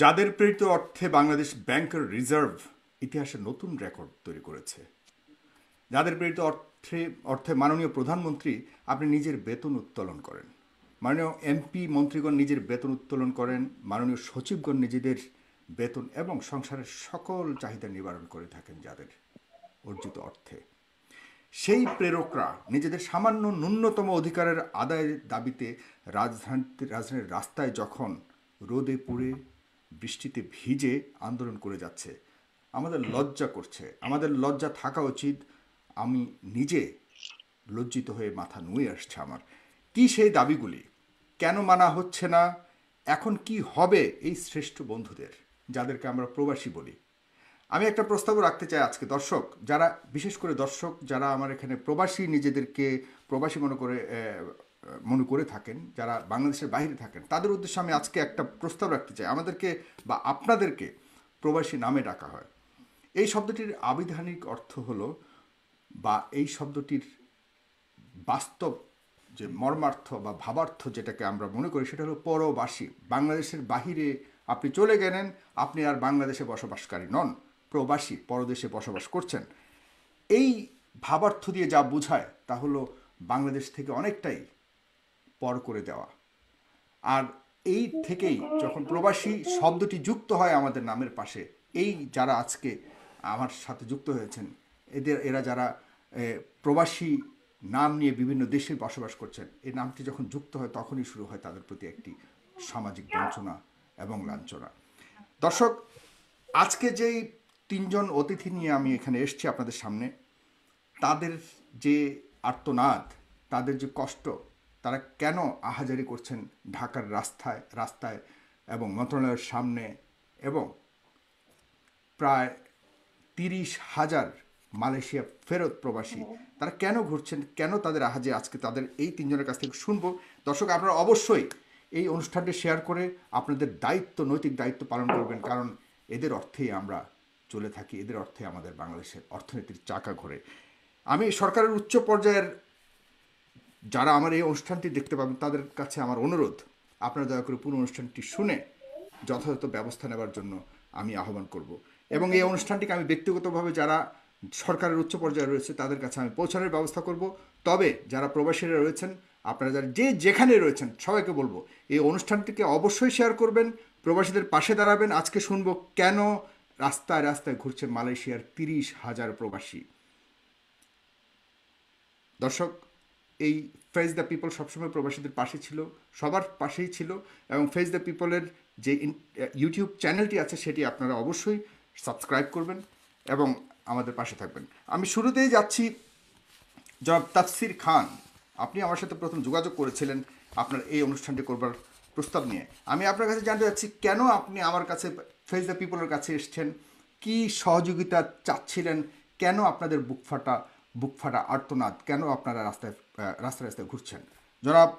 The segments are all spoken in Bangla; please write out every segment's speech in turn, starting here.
যাদের প্রেরিত অর্থে বাংলাদেশ ব্যাংকের রিজার্ভ ইতিহাসে নতুন রেকর্ড তৈরি করেছে যাদের প্রেরিত অর্থে অর্থে মাননীয় প্রধানমন্ত্রী আপনি নিজের বেতন উত্তোলন করেন মাননীয় এমপি মন্ত্রীগণ নিজের বেতন উত্তোলন করেন মাননীয় সচিবগণ নিজেদের বেতন এবং সংসারের সকল চাহিদা নিবারণ করে থাকেন যাদের অর্জিত অর্থে সেই প্রেরকরা নিজেদের সামান্য ন্যূনতম অধিকারের আদায়ের দাবিতে রাজধানীতে রাজধানীর রাস্তায় যখন রোদে পুড়ে বৃষ্টিতে ভিজে আন্দোলন করে যাচ্ছে আমাদের লজ্জা করছে আমাদের লজ্জা থাকা উচিত আমি নিজে লজ্জিত হয়ে মাথা নুয়ে আসছে আমার কি সেই দাবিগুলি কেন মানা হচ্ছে না এখন কি হবে এই শ্রেষ্ঠ বন্ধুদের যাদেরকে আমরা প্রবাসী বলি আমি একটা প্রস্তাবও রাখতে চাই আজকে দর্শক যারা বিশেষ করে দর্শক যারা আমার এখানে প্রবাসী নিজেদেরকে প্রবাসী মনে করে মনে করে থাকেন যারা বাংলাদেশের বাইরে থাকেন তাদের উদ্দেশ্যে আমি আজকে একটা প্রস্তাব রাখতে চাই আমাদেরকে বা আপনাদেরকে প্রবাসী নামে ডাকা হয় এই শব্দটির আবিধানিক অর্থ হলো বা এই শব্দটির বাস্তব যে মর্মার্থ বা ভাবার্থ যেটাকে আমরা মনে করি সেটা হলো পরবাসী বাংলাদেশের বাহিরে আপনি চলে গেলেন আপনি আর বাংলাদেশে বসবাসকারী নন প্রবাসী পরদেশে বসবাস করছেন এই ভাবার্থ দিয়ে যা বোঝায় তা হলো বাংলাদেশ থেকে অনেকটাই পর করে দেওয়া আর এই থেকেই যখন প্রবাসী শব্দটি যুক্ত হয় আমাদের নামের পাশে এই যারা আজকে আমার সাথে যুক্ত হয়েছেন এদের এরা যারা প্রবাসী নাম নিয়ে বিভিন্ন দেশে বসবাস করছেন এই নামটি যখন যুক্ত হয় তখনই শুরু হয় তাদের প্রতি একটি সামাজিক বঞ্চনা এবং লাঞ্ছনা দর্শক আজকে যেই তিনজন অতিথি নিয়ে আমি এখানে এসছি আপনাদের সামনে তাদের যে আর্তনাদ তাদের যে কষ্ট তারা কেন আহাজারি করছেন ঢাকার রাস্তায় রাস্তায় এবং মন্ত্রণালয়ের সামনে এবং প্রায় তিরিশ হাজার মালয়েশিয়া ফেরত প্রবাসী তারা কেন ঘুরছেন কেন তাদের আহাজে আজকে তাদের এই তিনজনের কাছ থেকে শুনবো দর্শক আপনারা অবশ্যই এই অনুষ্ঠানটি শেয়ার করে আপনাদের দায়িত্ব নৈতিক দায়িত্ব পালন করবেন কারণ এদের অর্থেই আমরা চলে থাকি এদের অর্থে আমাদের বাংলাদেশের অর্থনীতির চাকা ঘোরে আমি সরকারের উচ্চ পর্যায়ের যারা আমার এই অনুষ্ঠানটি দেখতে পাবেন তাদের কাছে আমার অনুরোধ আপনারা দয়া করে পুরো অনুষ্ঠানটি শুনে যথাযথ ব্যবস্থা নেবার জন্য আমি আহ্বান করব এবং এই অনুষ্ঠানটিকে আমি ব্যক্তিগতভাবে যারা সরকারের উচ্চ পর্যায়ে রয়েছে তাদের কাছে আমি পৌঁছানোর ব্যবস্থা করব তবে যারা প্রবাসীরা রয়েছেন আপনারা যারা যে যেখানে রয়েছেন সবাইকে বলবো এই অনুষ্ঠানটিকে অবশ্যই শেয়ার করবেন প্রবাসীদের পাশে দাঁড়াবেন আজকে শুনবো কেন রাস্তায় রাস্তায় ঘুরছে মালয়েশিয়ার তিরিশ হাজার প্রবাসী দর্শক এই ফেস দ্য পিপল সবসময় প্রবাসীদের পাশে ছিল সবার পাশেই ছিল এবং ফেস দ্য পিপলের যে ইউটিউব চ্যানেলটি আছে সেটি আপনারা অবশ্যই সাবস্ক্রাইব করবেন এবং আমাদের পাশে থাকবেন আমি শুরুতেই যাচ্ছি জব তাফসির খান আপনি আমার সাথে প্রথম যোগাযোগ করেছিলেন আপনার এই অনুষ্ঠানটি করবার প্রস্তাব নিয়ে আমি আপনার কাছে জানতে চাচ্ছি কেন আপনি আমার কাছে ফেস দ্য পিপলের কাছে এসছেন কি সহযোগিতা চাচ্ছিলেন কেন আপনাদের বুক ফাটা বুক ফাটা আর্তনাদ কেন আপনারা রাস্তায় রাস্তায় রাস্তায় ঘুরছেন জনাব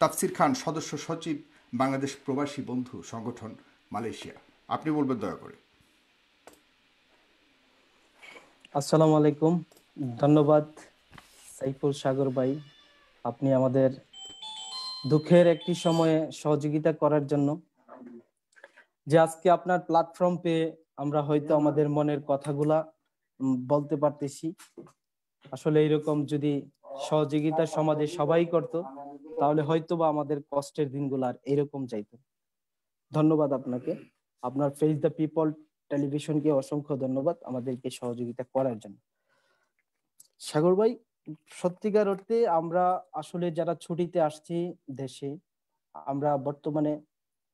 তাফসির খান সদস্য সচিব বাংলাদেশ প্রবাসী বন্ধু সংগঠন মালয়েশিয়া আপনি বলবেন দয়া করে আসসালামু আলাইকুম ধন্যবাদ সাইফুল সাগর ভাই আপনি আমাদের দুঃখের একটি সময়ে সহযোগিতা করার জন্য যে আজকে আপনার প্ল্যাটফর্ম পেয়ে আমরা হয়তো আমাদের মনের কথাগুলা বলতে পারতেছি আসলে এরকম যদি সহযোগিতা সমাজে সবাই করত তাহলে হয়তো বা আমাদের কষ্টের দিনগুলো আর এরকম যাইত ধন্যবাদ আপনাকে আপনার ফেস দ্য পিপল টেলিভিশনকে অসংখ্য ধন্যবাদ আমাদেরকে সহযোগিতা করার জন্য সাগর ভাই সত্যিকার অর্থে আমরা আসলে যারা ছুটিতে আসছি দেশে আমরা বর্তমানে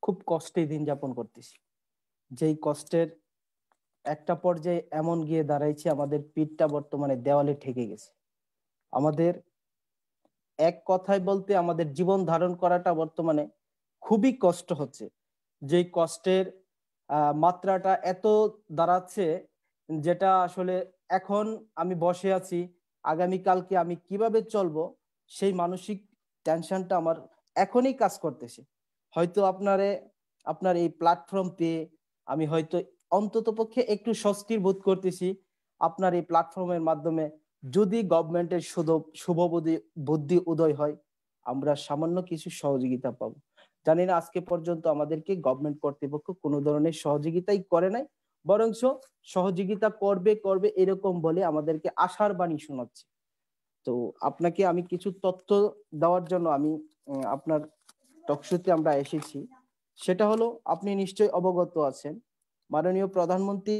খুব কষ্টে দিন যাপন করতেছি যেই কষ্টের একটা পর্যায়ে এমন গিয়ে দাঁড়াইছে আমাদের পিঠটা বর্তমানে দেওয়ালে ঠেকে গেছে আমাদের এক কথায় বলতে আমাদের জীবন ধারণ করাটা বর্তমানে খুবই কষ্ট হচ্ছে যে কষ্টের মাত্রাটা এত দাঁড়াচ্ছে যেটা আসলে এখন আমি বসে আছি আগামী কালকে আমি কিভাবে চলবো সেই মানসিক টেনশনটা আমার এখনই কাজ করতেছে হয়তো আপনারে আপনার এই প্ল্যাটফর্ম পেয়ে আমি হয়তো অন্তত পক্ষে একটু স্বস্তির বোধ করতেছি আপনার এই প্ল্যাটফর্মের মাধ্যমে যদি গভর্নমেন্টের শুধু শুভ বুদ্ধি উদয় হয় আমরা সামান্য কিছু সহযোগিতা পাবো জানি না আজকে পর্যন্ত আমাদেরকে গভর্নমেন্ট কর্তৃপক্ষ কোনো ধরনের সহযোগিতাই করে নাই বরঞ্চ সহযোগিতা করবে করবে এরকম বলে আমাদেরকে আশার বাণী শোনাচ্ছে তো আপনাকে আমি কিছু তথ্য দেওয়ার জন্য আমি আপনার টকশোতে আমরা এসেছি সেটা হলো আপনি নিশ্চয়ই অবগত আছেন মাননীয় প্রধানমন্ত্রী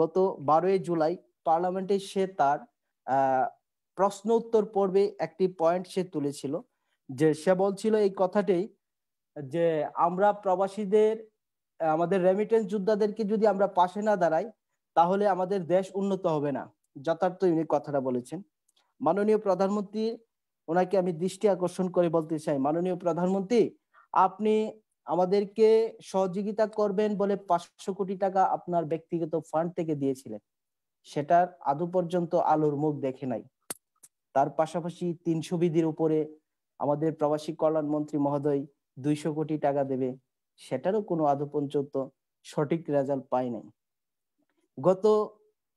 গত বারোই জুলাই পার্লামেন্টে সে তার প্রশ্ন উত্তর পর্বে একটি পয়েন্ট সে তুলেছিল যে সে বলছিল এই কথাটাই যে আমরা প্রবাসীদের আমাদের রেমিটেন্স যোদ্ধাদেরকে যদি আমরা পাশে না দাঁড়াই তাহলে আমাদের দেশ উন্নত হবে না যথার্থ উনি কথাটা বলেছেন মাননীয় প্রধানমন্ত্রী ওনাকে আমি দৃষ্টি আকর্ষণ করে বলতে চাই মাননীয় প্রধানমন্ত্রী আপনি আমাদেরকে সহযোগিতা করবেন বলে পাঁচশো কোটি টাকা আপনার ব্যক্তিগত ফান্ড থেকে দিয়েছিলেন সেটার আদৌ পর্যন্ত আলোর মুখ দেখে নাই তার পাশাপাশি তিনশো বিধির উপরে আমাদের প্রবাসী কল্যাণ মন্ত্রী মহোদয় দুইশো কোটি টাকা দেবে সেটারও কোনো আদৌ পর্যন্ত সঠিক রেজাল্ট পাই নাই গত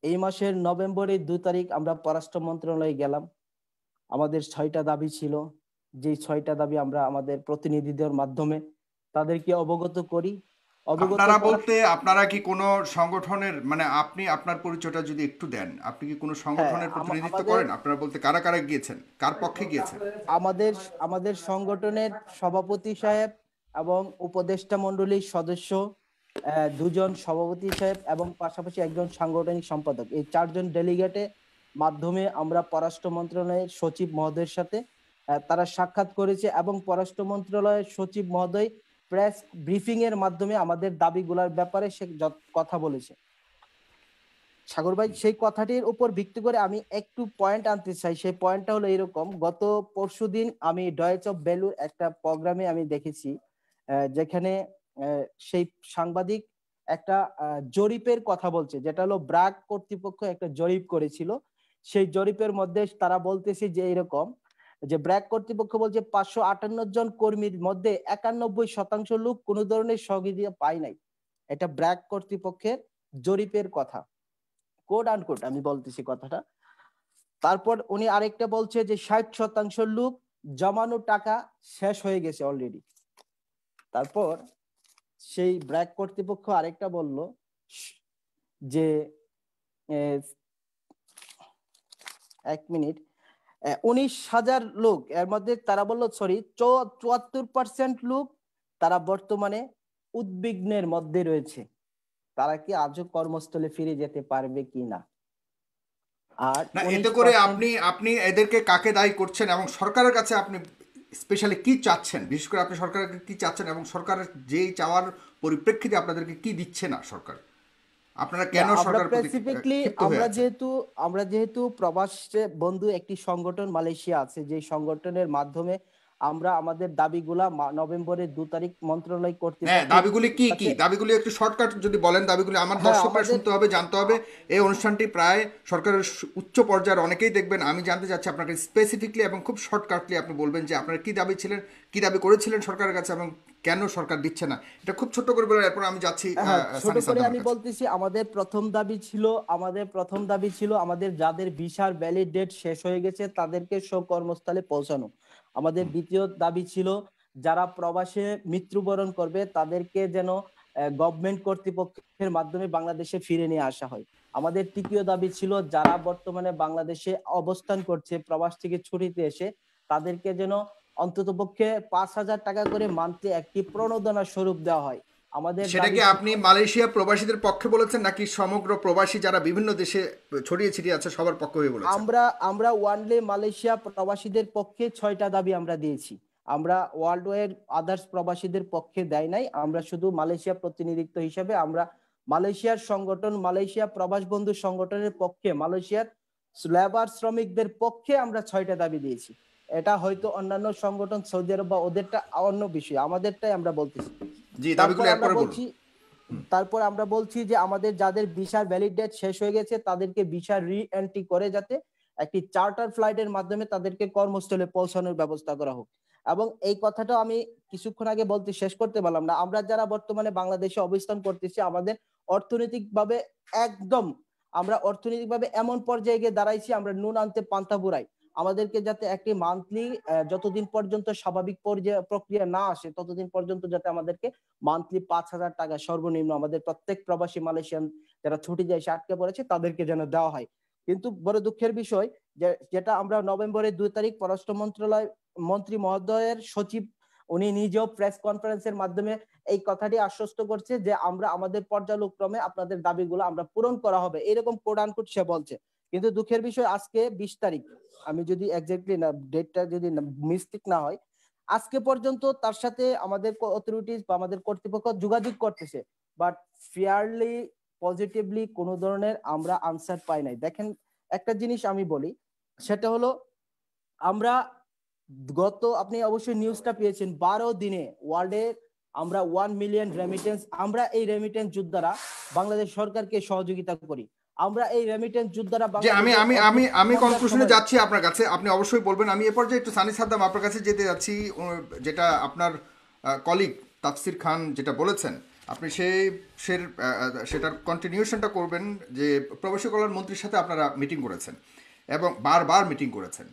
এই মাসের নভেম্বরের দু তারিখ আমরা পররাষ্ট্র মন্ত্রণালয়ে গেলাম আমাদের ছয়টা দাবি ছিল যে ছয়টা দাবি আমরা আমাদের প্রতিনিধিদের মাধ্যমে তাদেরকে অবগত করি আপনারা বলতে আপনারা কি কোনো সংগঠনের মানে আপনি আপনার পরিচয়টা যদি একটু দেন আপনি কি কোনো হ্যাঁ, সংগঠনের প্রতিনিধিত্ব করেন আপনারা বলতে কারা কারা গিয়েছেন কার পক্ষে গিয়েছেন আমাদের আমাদের সংগঠনের সভাপতি সাহেব এবং উপদেষ্টা মণ্ডলীর সদস্য দুজন সভাপতি সাহেব এবং পাশাপাশি একজন সাংগঠনিক সম্পাদক এই চারজন ডেলিগেটে মাধ্যমে আমরা পররাষ্ট্র মন্ত্রণালয়ের সচিব মহোদয়ের সাথে তারা সাক্ষাৎ করেছে এবং পররাষ্ট্র মন্ত্রণালয়ের সচিব মহোদয় প্রেস ব্রিফিং এর মাধ্যমে আমাদের দাবিগুলোর ব্যাপারে সে কথা বলেছে সাগর ভাই সেই কথাটির উপর ভিত্তি করে আমি একটু পয়েন্ট আনতে চাই সেই পয়েন্টটা হলো এরকম গত পরশু দিন আমি ডয়েচ অফ বেলুর একটা প্রোগ্রামে আমি দেখেছি যেখানে সেই সাংবাদিক একটা জরিপের কথা বলছে যেটা হলো ব্রাক কর্তৃপক্ষ একটা জরিপ করেছিল সেই জরিপের মধ্যে তারা বলতেছে যে এরকম যে ব্র্যাক কর্তৃপক্ষ বলছে পাঁচশো আটান্ন জন কর্মীর মধ্যে একানব্বই শতাংশ লোক কোনো ধরনের সহযোগিতা পায় নাই এটা ব্র্যাক কর্তৃপক্ষের জরিপের কথা কোড আন কোড আমি বলতেছি কথাটা তারপর উনি আরেকটা বলছে যে ষাট শতাংশ লোক জমানো টাকা শেষ হয়ে গেছে অলরেডি তারপর সেই ব্র্যাক কর্তৃপক্ষ আরেকটা বলল যে এক মিনিট উনিশ হাজার লোক এর মধ্যে তারা বললো সরি চুয়াত্তর পার্সেন্ট লোক তারা বর্তমানে উদ্বিগ্নের মধ্যে রয়েছে তারা কি আজও কর্মস্থলে ফিরে যেতে পারবে কি না আর এতে করে আপনি আপনি এদেরকে কাকে দায়ী করছেন এবং সরকারের কাছে আপনি স্পেশালি কি চাচ্ছেন বিশেষ করে আপনি সরকারকে কি চাচ্ছেন এবং সরকারের যেই চাওয়ার পরিপ্রেক্ষিতে আপনাদেরকে কি দিচ্ছে না সরকার আপনারা কেন সরকার স্পেসিফিকলি আমরা যেহেতু আমরা যেহেতু প্রবাস বন্ধু একটি সংগঠন মালয়েশিয়া আছে যে সংগঠনের মাধ্যমে আমরা আমাদের দাবিগুলা নভেম্বরের দু তারিখ মন্ত্রণালয় করতে হ্যাঁ দাবিগুলি কি কি দাবিগুলি একটু শর্টকাট যদি বলেন দাবিগুলি আমার হ্যাঁ, দর্শকরা শুনতে হবে জানতে হবে এই অনুষ্ঠানটি প্রায় সরকারের উচ্চ পর্যায়ের অনেকেই দেখবেন আমি জানতে চাচ্ছি আপনাকে স্পেসিফিকলি এবং খুব শর্টকাটলি আপনি বলবেন যে আপনারা কি দাবি ছিলেন কি দাবি করেছিলেন সরকারের কাছে এবং কেন সরকার দিচ্ছে না এটা খুব ছোট করে বলার এরপর আমি যাচ্ছি হ্যাঁ, হ্যাঁ, ছোট করে আমি বলতেছি আমাদের প্রথম দাবি ছিল আমাদের প্রথম দাবি ছিল আমাদের যাদের ভিসার ভ্যালিড ডেট শেষ হয়ে গেছে তাদেরকে সব কর্মস্থলে পৌঁছানো আমাদের দ্বিতীয় দাবি ছিল যারা প্রবাসে মৃত্যুবরণ করবে তাদেরকে যেন গভর্নমেন্ট কর্তৃপক্ষের মাধ্যমে বাংলাদেশে ফিরে নিয়ে আসা হয় আমাদের তৃতীয় দাবি ছিল যারা বর্তমানে বাংলাদেশে অবস্থান করছে প্রবাস থেকে ছুটিতে এসে তাদেরকে যেন অন্ততপক্ষে পাঁচ হাজার টাকা করে মান্থলি একটি প্রণোদনা স্বরূপ দেওয়া হয় আমাদের সেটা কি আপনি মালয়েশিয়া প্রবাসীদের পক্ষে বলেছেন নাকি সমগ্র প্রবাসী যারা বিভিন্ন দেশে ছড়িয়ে ছিটিয়ে আছে সবার পক্ষে হয়ে বলেছেন আমরা আমরা ওয়ানলি মালয়েশিয়া প্রবাসীদের পক্ষে ছয়টা দাবি আমরা দিয়েছি আমরা ওয়ার্ল্ড ওয়াইড আদার্স প্রবাসীদের পক্ষে দেয় নাই আমরা শুধু মালয়েশিয়া প্রতিনিধিত্ব হিসেবে আমরা মালয়েশিয়ার সংগঠন মালয়েশিয়া প্রবাস বন্ধু সংগঠনের পক্ষে মালয়েশিয়ার লেবার শ্রমিকদের পক্ষে আমরা ছয়টা দাবি দিয়েছি এটা হয়তো অন্যান্য সংগঠন সৌদি আরব বা ওদেরটা অন্য বিষয় আমাদেরটাই আমরা বলতেছি জি দাবিগুলো বলছি তারপর আমরা বলছি যে আমাদের যাদের ভিসার ভ্যালিড ডেট শেষ হয়ে গেছে তাদেরকে ভিসা রি এন্ট্রি করে যাতে একটি চার্টার ফ্লাইটের মাধ্যমে তাদেরকে কর্মস্থলে পৌঁছানোর ব্যবস্থা করা হোক এবং এই কথাটা আমি কিছুক্ষণ আগে বলতে শেষ করতে পারলাম না আমরা যারা বর্তমানে বাংলাদেশে অবস্থান করতেছি আমাদের অর্থনৈতিকভাবে একদম আমরা অর্থনৈতিকভাবে এমন পর্যায়ে গিয়ে দাঁড়াইছি আমরা নুন আনতে পান্তা বুড়াই আমাদেরকে যাতে একটি মান্থলি যতদিন পর্যন্ত স্বাভাবিক প্রক্রিয়া না আসে ততদিন পর্যন্ত যাতে আমাদেরকে মান্থলি পাঁচ হাজার টাকা সর্বনিম্ন আমাদের প্রত্যেক প্রবাসী মালয়েশিয়ান যারা ছুটি যায় সে আটকে পড়েছে তাদেরকে যেন দেওয়া হয় কিন্তু বড় দুঃখের বিষয় যে যেটা আমরা নভেম্বরের দুই তারিখ পররাষ্ট্র মন্ত্রণালয় মন্ত্রী মহোদয়ের সচিব উনি নিজেও প্রেস কনফারেন্সের মাধ্যমে এই কথাটি আশ্বস্ত করছে যে আমরা আমাদের পর্যালোক্রমে আপনাদের দাবিগুলো আমরা পূরণ করা হবে এরকম কোড আনকোড সে বলছে কিন্তু দুঃখের বিষয় আজকে বিশ তারিখ আমি যদি এক্স্যাক্টলি না ডেটটা যদি মিস্টেক না হয় আজকে পর্যন্ত তার সাথে আমাদের অথরিটিস বা আমাদের কর্তৃপক্ষ যোগাযোগ করতেছে বাট ফেয়ারলি পজিটিভলি কোন ধরনের আমরা আনসার পাই নাই দেখেন একটা জিনিস আমি বলি সেটা হলো আমরা গত আপনি অবশ্যই নিউজটা পেয়েছেন বারো দিনে ওয়ার্ল্ডে আমরা ওয়ান মিলিয়ন রেমিটেন্স আমরা এই রেমিটেন্স যোদ্ধারা বাংলাদেশ সরকারকে সহযোগিতা করি আমরা এই রেমিটেন্স যোদ্ধারা আমি আমি আমি আমি কনক্লুশনে যাচ্ছি আপনার কাছে আপনি অবশ্যই বলবেন আমি এরপর যে একটু সানি সাদ্দাম আপনার কাছে যেতে যাচ্ছি যেটা আপনার কলিগ তাফসির খান যেটা বলেছেন আপনি সেই সের সেটার কন্টিনিউশনটা করবেন যে প্রবাসী কল্যাণ মন্ত্রীর সাথে আপনারা মিটিং করেছেন এবং বারবার মিটিং করেছেন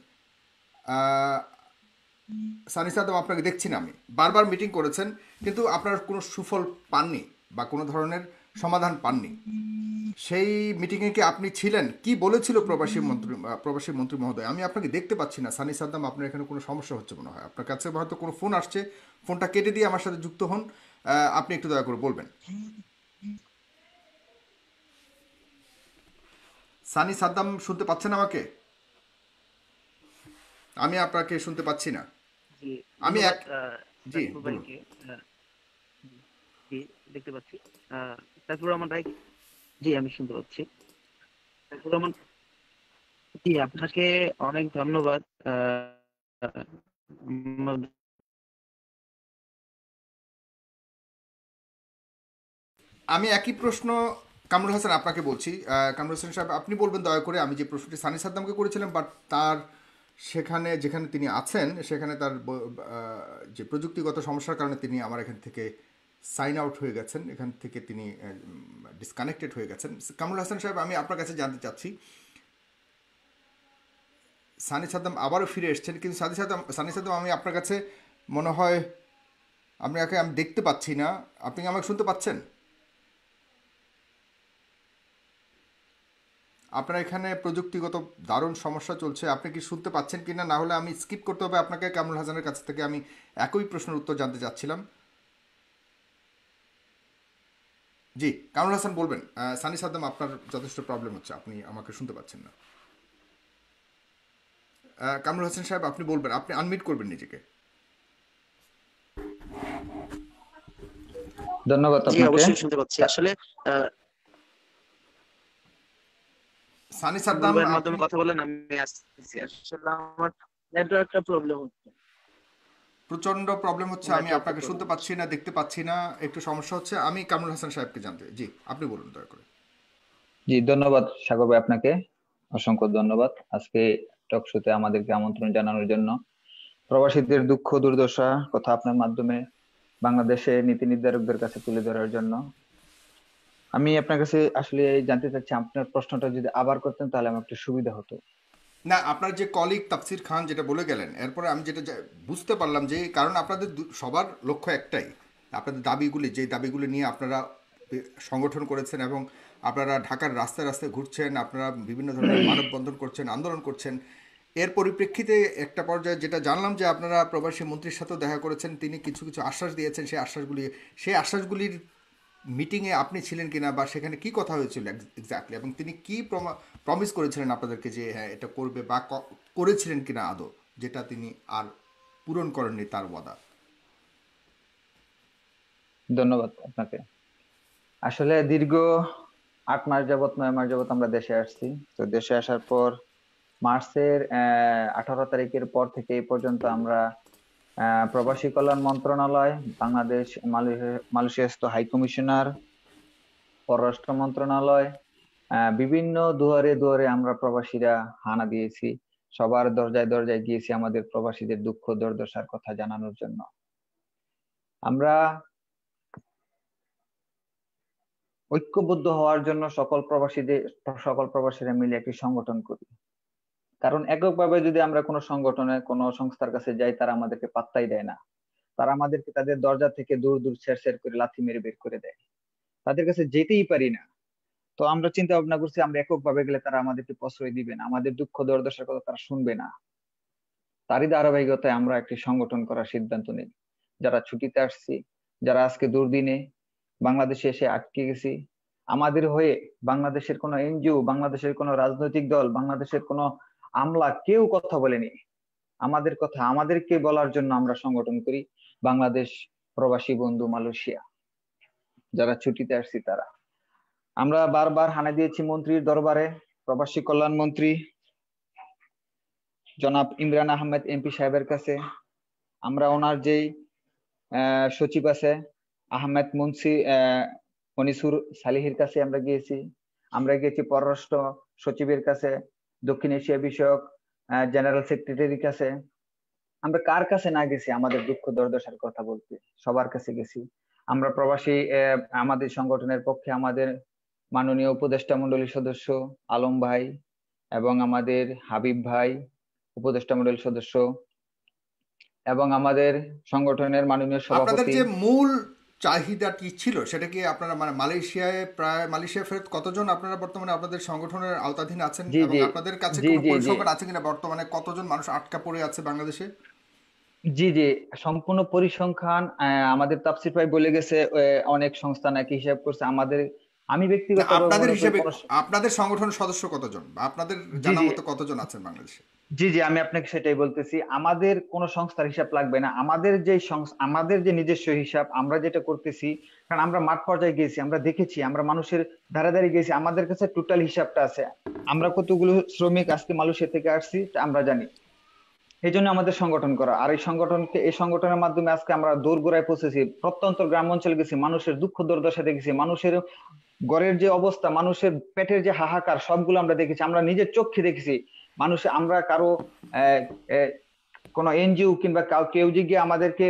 সানি সাদ্দাম আপনাকে দেখছি না আমি বারবার মিটিং করেছেন কিন্তু আপনার কোনো সুফল পাননি বা কোনো ধরনের সমাধান পাননি সেই মিটিংয়ে কি আপনি ছিলেন কি বলেছিল প্রবাসী মন্ত্রী প্রবাসী মন্ত্রী মহোদয় আমি আপনাকে দেখতে পাচ্ছি না সানি সাদ্দাম আপনার এখানে কোনো সমস্যা হচ্ছে মনে হয় আপনার কাছে হয়তো কোনো ফোন আসছে ফোনটা কেটে দিয়ে আমার সাথে যুক্ত হন আপনি একটু দয়া করে বলবেন সানি সাদ্দাম শুনতে পাচ্ছেন আমাকে আমি আপনাকে শুনতে পাচ্ছি না আমি এক হ্যাঁ, জি দেখতে পাচ্ছি তারপর আমার ভাই জি আমি শুনতে পাচ্ছি জি আপনাকে অনেক ধন্যবাদ আমি একই প্রশ্ন কামরুল হাসান আপনাকে বলছি কামরুল হাসান সাহেব আপনি বলবেন দয়া করে আমি যে প্রশ্নটি সানি সাদ্দামকে করেছিলাম বাট তার সেখানে যেখানে তিনি আছেন সেখানে তার যে প্রযুক্তিগত সমস্যার কারণে তিনি আমার এখান থেকে সাইন আউট হয়ে গেছেন এখান থেকে তিনি ডিসকানেক্টেড হয়ে গেছেন কামরুল হাসান সাহেব আমি আপনার কাছে জানতে চাচ্ছি সানি সাদ্দাম আবারও ফিরে এসছেন কিন্তু সানি সাদ্দাম সানি সাদ্দাম আমি আপনার কাছে মনে হয় আপনাকে আমি দেখতে পাচ্ছি না আপনি আমাকে শুনতে পাচ্ছেন আপনার এখানে প্রযুক্তিগত দারুণ সমস্যা চলছে আপনি কি শুনতে পাচ্ছেন কি না হলে আমি স্কিপ করতে হবে আপনাকে কামরুল হাসানের কাছ থেকে আমি একই প্রশ্নের উত্তর জানতে চাচ্ছিলাম জি কামরুল হাসান বলবেন সানি সাদ্দাম আপনার যথেষ্ট প্রবলেম হচ্ছে আপনি আমাকে শুনতে পাচ্ছেন না কামরুল হাসান সাহেব আপনি বলবেন আপনি আনমিট করবেন নিজেকে ধন্যবাদ আপনাকে আসলে সানি সাদ্দাম মাধ্যমে কথা বলেন আমি আসছি আসলে আমার নেটওয়ার্কটা প্রবলেম হচ্ছে প্রচন্ড প্রবলেম হচ্ছে আমি আপনাকে শুনতে পাচ্ছি না দেখতে পাচ্ছি না একটু সমস্যা হচ্ছে আমি কামরুল হাসান সাহেবকে জানতে জি আপনি বলুন দয়া করে জি ধন্যবাদ সাগর ভাই আপনাকে অসংখ্য ধন্যবাদ আজকে টক শোতে আমাদেরকে আমন্ত্রণ জানানোর জন্য প্রবাসীদের দুঃখ দুর্দশা কথা আপনার মাধ্যমে বাংলাদেশে নীতি নির্ধারকদের কাছে তুলে ধরার জন্য আমি আপনার কাছে আসলে জানতে চাচ্ছি আপনার প্রশ্নটা যদি আবার করতেন তাহলে আমার একটু সুবিধা হতো না আপনার যে কলিগ তাফসির খান যেটা বলে গেলেন এরপরে আমি যেটা বুঝতে পারলাম যে কারণ আপনাদের সবার লক্ষ্য একটাই আপনাদের দাবিগুলি যে দাবিগুলি নিয়ে আপনারা সংগঠন করেছেন এবং আপনারা ঢাকার রাস্তায় রাস্তায় ঘুরছেন আপনারা বিভিন্ন ধরনের মানববন্ধন করছেন আন্দোলন করছেন এর পরিপ্রেক্ষিতে একটা পর্যায়ে যেটা জানলাম যে আপনারা প্রবাসী মন্ত্রীর সাথেও দেখা করেছেন তিনি কিছু কিছু আশ্বাস দিয়েছেন সেই আশ্বাসগুলি সেই আশ্বাসগুলির মিটিংয়ে আপনি ছিলেন কিনা বা সেখানে কি কথা হয়েছিল এক্স্যাক্টলি এবং তিনি কি প্রমিস করেছিলেন আপনাদেরকে যে হ্যাঁ এটা করবে বা করেছিলেন কিনা আদৌ যেটা তিনি আর পূরণ করেননি তার ওয়াদা ধন্যবাদ আপনাকে আসলে দীর্ঘ আট মাস যাবৎ নয় মাস যাবৎ আমরা দেশে আসছি তো দেশে আসার পর মার্চের আহ আঠারো তারিখের পর থেকে এই পর্যন্ত আমরা প্রবাসী কল্যাণ মন্ত্রণালয় বাংলাদেশ স্থ হাই কমিশনার পররাষ্ট্র মন্ত্রণালয় বিভিন্ন দুয়ারে দুয়ারে আমরা প্রবাসীরা হানা দিয়েছি সবার দরজায় দরজায় গিয়েছি আমাদের প্রবাসীদের দুঃখ দুর্দশার কথা জানানোর জন্য আমরা ঐক্যবদ্ধ হওয়ার জন্য সকল প্রবাসীদের সকল প্রবাসীরা মিলে একটি সংগঠন করি কারণ এককভাবে যদি আমরা কোনো সংগঠনে কোনো সংস্থার কাছে যাই তারা আমাদেরকে পাত্তাই দেয় না তারা আমাদেরকে তাদের দরজা থেকে দূর দূর শের শের করে লাথি মেরে বের করে দেয় তাদের কাছে যেতেই পারি না তো আমরা চিন্তা ভাবনা করছি আমরা এককভাবে গেলে তারা আমাদেরকে প্রশ্রয় দিবে না আমাদের দুঃখ দুর্দশার কথা তারা শুনবে না তারই ধারাবাহিকতায় আমরা একটি সংগঠন করার সিদ্ধান্ত নিই যারা ছুটিতে আসছি যারা আজকে দুর্দিনে বাংলাদেশে এসে আটকে গেছি আমাদের হয়ে বাংলাদেশের কোনো এনজিও বাংলাদেশের কোনো রাজনৈতিক দল বাংলাদেশের কোনো আমলা কেউ কথা বলেনি আমাদের কথা আমাদেরকে বলার জন্য আমরা সংগঠন করি বাংলাদেশ প্রবাসী বন্ধু মালয়েশিয়া যারা ছুটিতে আসছি তারা আমরা বারবার হানা দিয়েছি মন্ত্রীর দরবারে প্রবাসী কল্যাণ মন্ত্রী জনাব ইমরান আহমেদ এমপি সাহেবের কাছে আমরা ওনার যেই সচিব আছে আহমেদ মুন্সি মনিসুর সালিহির কাছে আমরা গিয়েছি আমরা গিয়েছি পররাষ্ট্র সচিবের কাছে দক্ষিণ এশিয়া বিষয়ক জেনারেল সেক্রেটারির কাছে আমরা কার কাছে না গেছি আমাদের দুঃখ দুর্দশার কথা বলতে সবার কাছে গেছি আমরা প্রবাসী আমাদের সংগঠনের পক্ষে আমাদের মাননীয় উপদেষ্টা মন্ডলীর সদস্য আলম ভাই এবং আমাদের হাবিব ভাই উপদেষ্টা মন্ডলীর সদস্য এবং আমাদের সংগঠনের মাননীয় সভাপতি মূল চাহিদাটি ছিল সেটা কি আপনারা মানে মালয়েশিয়ায় প্রায় মালয়েশিয়া ফেরত কতজন আপনারা বর্তমানে আপনাদের সংগঠনের আওতাধীন আছেন এবং আপনাদের কাছে কোনো পরিসংখ্যান আছে কিনা বর্তমানে কতজন মানুষ আটকা পড়ে আছে বাংলাদেশে জি জি সম্পূর্ণ পরিসংখ্যান আমাদের তাফসির ভাই বলে গেছে অনেক সংস্থা নাকি হিসাব করছে আমাদের আমি ব্যক্তিগত আপনাদের হিসেবে আপনাদের সংগঠন সদস্য কতজন বা আপনাদের জানা মতো কতজন আছেন বাংলাদেশে জি জি আমি আপনাকে সেটাই বলতেছি আমাদের কোনো সংস্থার হিসাব লাগবে না আমাদের যে আমাদের যে নিজস্ব হিসাব আমরা যেটা করতেছি কারণ আমরা মাঠ পর্যায়ে গেছি আমরা দেখেছি আমরা মানুষের ধারে গেছি আমাদের কাছে টোটাল হিসাবটা আছে আমরা কতগুলো শ্রমিক আজকে মালয়েশিয়া থেকে আসছি আমরা জানি এই জন্য আমাদের সংগঠন করা আর এই সংগঠনকে এই সংগঠনের মাধ্যমে আজকে আমরা দূর গোড়ায় পৌঁছেছি প্রত্যন্ত গ্রাম অঞ্চলে গেছি মানুষের দুঃখ দুর্দশা দেখেছি মানুষের গড়ের যে অবস্থা মানুষের পেটের যে হাহাকার সবগুলো আমরা দেখেছি আমরা নিজের চক্ষে দেখেছি মানুষ আমরা কারো কোনো এনজিও কিংবা কেউ যে গিয়ে আমাদেরকে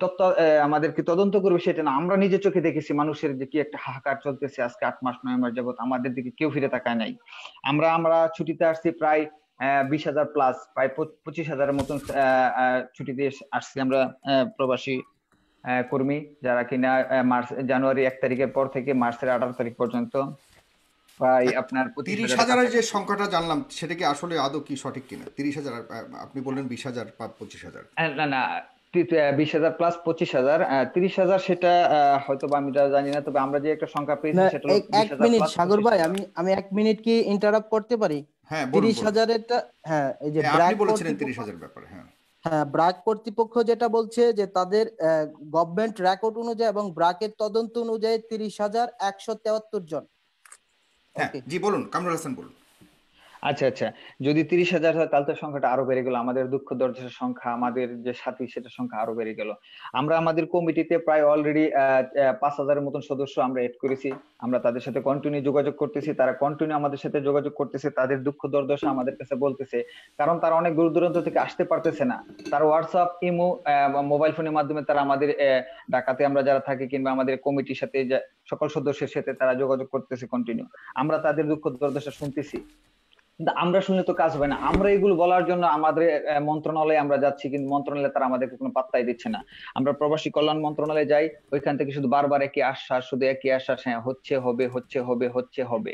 তত্ত্ব আমাদেরকে তদন্ত করবে সেটা না আমরা নিজে চোখে দেখেছি মানুষের যে কি একটা হাহাকার চলতেছে আজকে আট মাস নয় মাস যাবত আমাদের দিকে কেউ ফিরে তাকায় নাই আমরা আমরা ছুটিতে আসছি প্রায় বিশ হাজার প্লাস প্রায় পঁচিশ হাজারের মতন ছুটিতে আসছি আমরা প্রবাসী কর্মী যারা কিনা মার্চ জানুয়ারি এক তারিখের পর থেকে মার্চের আঠারো তারিখ পর্যন্ত প্রায় আপনার তিরিশ হাজারের যে সংখ্যাটা জানলাম সেটা কি আসলে আদৌ কি সঠিক কিনা তিরিশ হাজার আপনি বললেন বিশ হাজার বা পঁচিশ হাজার না না বিশ হাজার প্লাস পঁচিশ হাজার তিরিশ হাজার সেটা হয়তো বা আমি জানি না তবে আমরা যে একটা সংখ্যা পেয়েছি সেটা এক মিনিট সাগর ভাই আমি আমি এক মিনিট কি ইন্টারাপ্ট করতে পারি হ্যাঁ তিরিশ হাজারেরটা হ্যাঁ এই যে হ্যাঁ, আপনি বলেছিলেন তিরিশ হাজার ব্যাপারে হ্যাঁ হ্যাঁ ব্রাক কর্তৃপক্ষ যেটা বলছে যে তাদের গভর্নমেন্ট রেকর্ড অনুযায়ী এবং ব্রাকের তদন্ত অনুযায়ী তিরিশ হাজার একশো তেয়াত্তর জন হ্যাঁ জি বলুন কামরুল হাসান বলুন আচ্ছা আচ্ছা যদি তিরিশ হাজার হয় তাহলে তো সংখ্যাটা আরো বেড়ে গেল আমাদের দুঃখ দরজার সংখ্যা আমাদের যে সাথী সেটা সংখ্যা আরো বেড়ে গেল আমরা আমাদের কমিটিতে প্রায় অলরেডি পাঁচ হাজারের মতন সদস্য আমরা এড করেছি আমরা তাদের সাথে কন্টিনিউ যোগাযোগ করতেছি তারা কন্টিনিউ আমাদের সাথে যোগাযোগ করতেছে তাদের দুঃখ দরদশা আমাদের কাছে বলতেছে কারণ তারা অনেক দূর দূরান্ত থেকে আসতে পারতেছে না তার হোয়াটসঅ্যাপ ইমো মোবাইল ফোনের মাধ্যমে তারা আমাদের ডাকাতে আমরা যারা থাকি কিংবা আমাদের কমিটির সাথে সকল সদস্যের সাথে তারা যোগাযোগ করতেছে কন্টিনিউ আমরা তাদের দুঃখ দরদশা শুনতেছি কিন্তু আমরা শুনলে তো কাজ হবে না আমরা এগুলো বলার জন্য আমাদের মন্ত্রণালয়ে আমরা যাচ্ছি কিন্তু মন্ত্রণালয়ে তারা আমাদেরকে কোনো পাত্তাই দিচ্ছে না আমরা প্রবাসী কল্যাণ মন্ত্রণালয়ে যাই ওইখান থেকে শুধু বারবার একই আশ্বাস শুধু একই আশ্বাস হ্যাঁ হচ্ছে হবে হচ্ছে হবে হচ্ছে হবে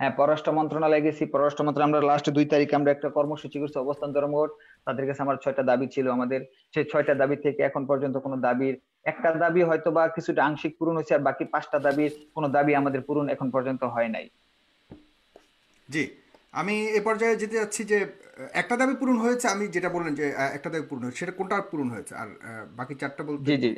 হ্যাঁ পররাষ্ট্র মন্ত্রণালয়ে গেছি পররাষ্ট্র মন্ত্রণালয় আমরা লাস্ট দুই তারিখে আমরা একটা কর্মসূচি করছি অবস্থান ধর্মঘট তাদের কাছে আমার ছয়টা দাবি ছিল আমাদের সেই ছয়টা দাবি থেকে এখন পর্যন্ত কোনো দাবির একটা দাবি হয়তো বা কিছুটা আংশিক পূরণ হয়েছে আর বাকি পাঁচটা দাবির কোনো দাবি আমাদের পূরণ এখন পর্যন্ত হয় নাই জি আমি এ পর্যায়ে যেতে যাচ্ছি যে একটা দাবি পূরণ হয়েছে আমি যেটা বললেন যে একটা দাবি পূরণ হয়েছে সেটা কোনটা পূরণ হয়েছে আর বাকি চারটা বলতে জি জি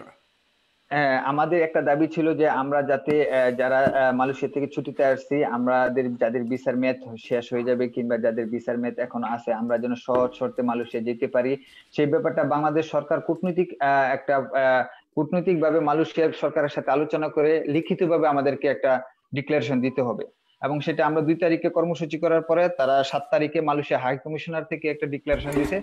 হ্যাঁ, আমাদের একটা দাবি ছিল যে আমরা যাতে যারা মালয়েশিয়া থেকে ছুটিতে আসছি আমাদের যাদের বিচার মেয়াদ শেষ হয়ে যাবে কিংবা যাদের বিচার মেয়াদ এখন আছে আমরা যেন সহজ শর্তে মালয়েশিয়া যেতে পারি সেই ব্যাপারটা বাংলাদেশ সরকার কূটনৈতিক একটা ভাবে মালয়েশিয়ার সরকারের সাথে আলোচনা করে লিখিতভাবে আমাদেরকে একটা ডিক্লারেশন দিতে হবে এবং সেটা আমরা দুই তারিখে কর্মসূচি করার পরে তারা সাত তারিখে মালয়েশিয়া হাই কমিশনার থেকে একটা ডিক্লারেশন দিয়েছে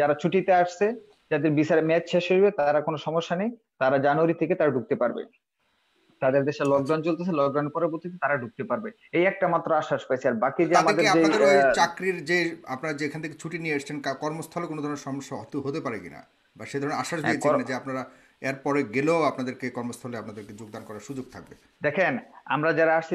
যারা ছুটিতে আসছে যাদের বিচার মেয়াদ শেষ হইবে তারা কোনো সমস্যা নেই তারা জানুয়ারি থেকে তারা ঢুকতে পারবে তাদের দেশে লকডাউন চলতেছে লকডাউন পরবর্তীতে তারা ঢুকতে পারবে এই একটা মাত্র আশ্বাস পাইছে আর বাকি যে আমাদের যে চাকরির যে আপনারা যেখান থেকে ছুটি নিয়ে এসেছেন কর্মস্থলে কোনো ধরনের সমস্যা হতে পারে কিনা বা সে ধরনের আশ্বাস হ্যাঁ, দিয়েছেন যে আপনারা এরপরে গেলেও আপনাদেরকে কর্মস্থলে আপনাদেরকে যোগদান করার সুযোগ থাকবে দেখেন আমরা যারা আসছি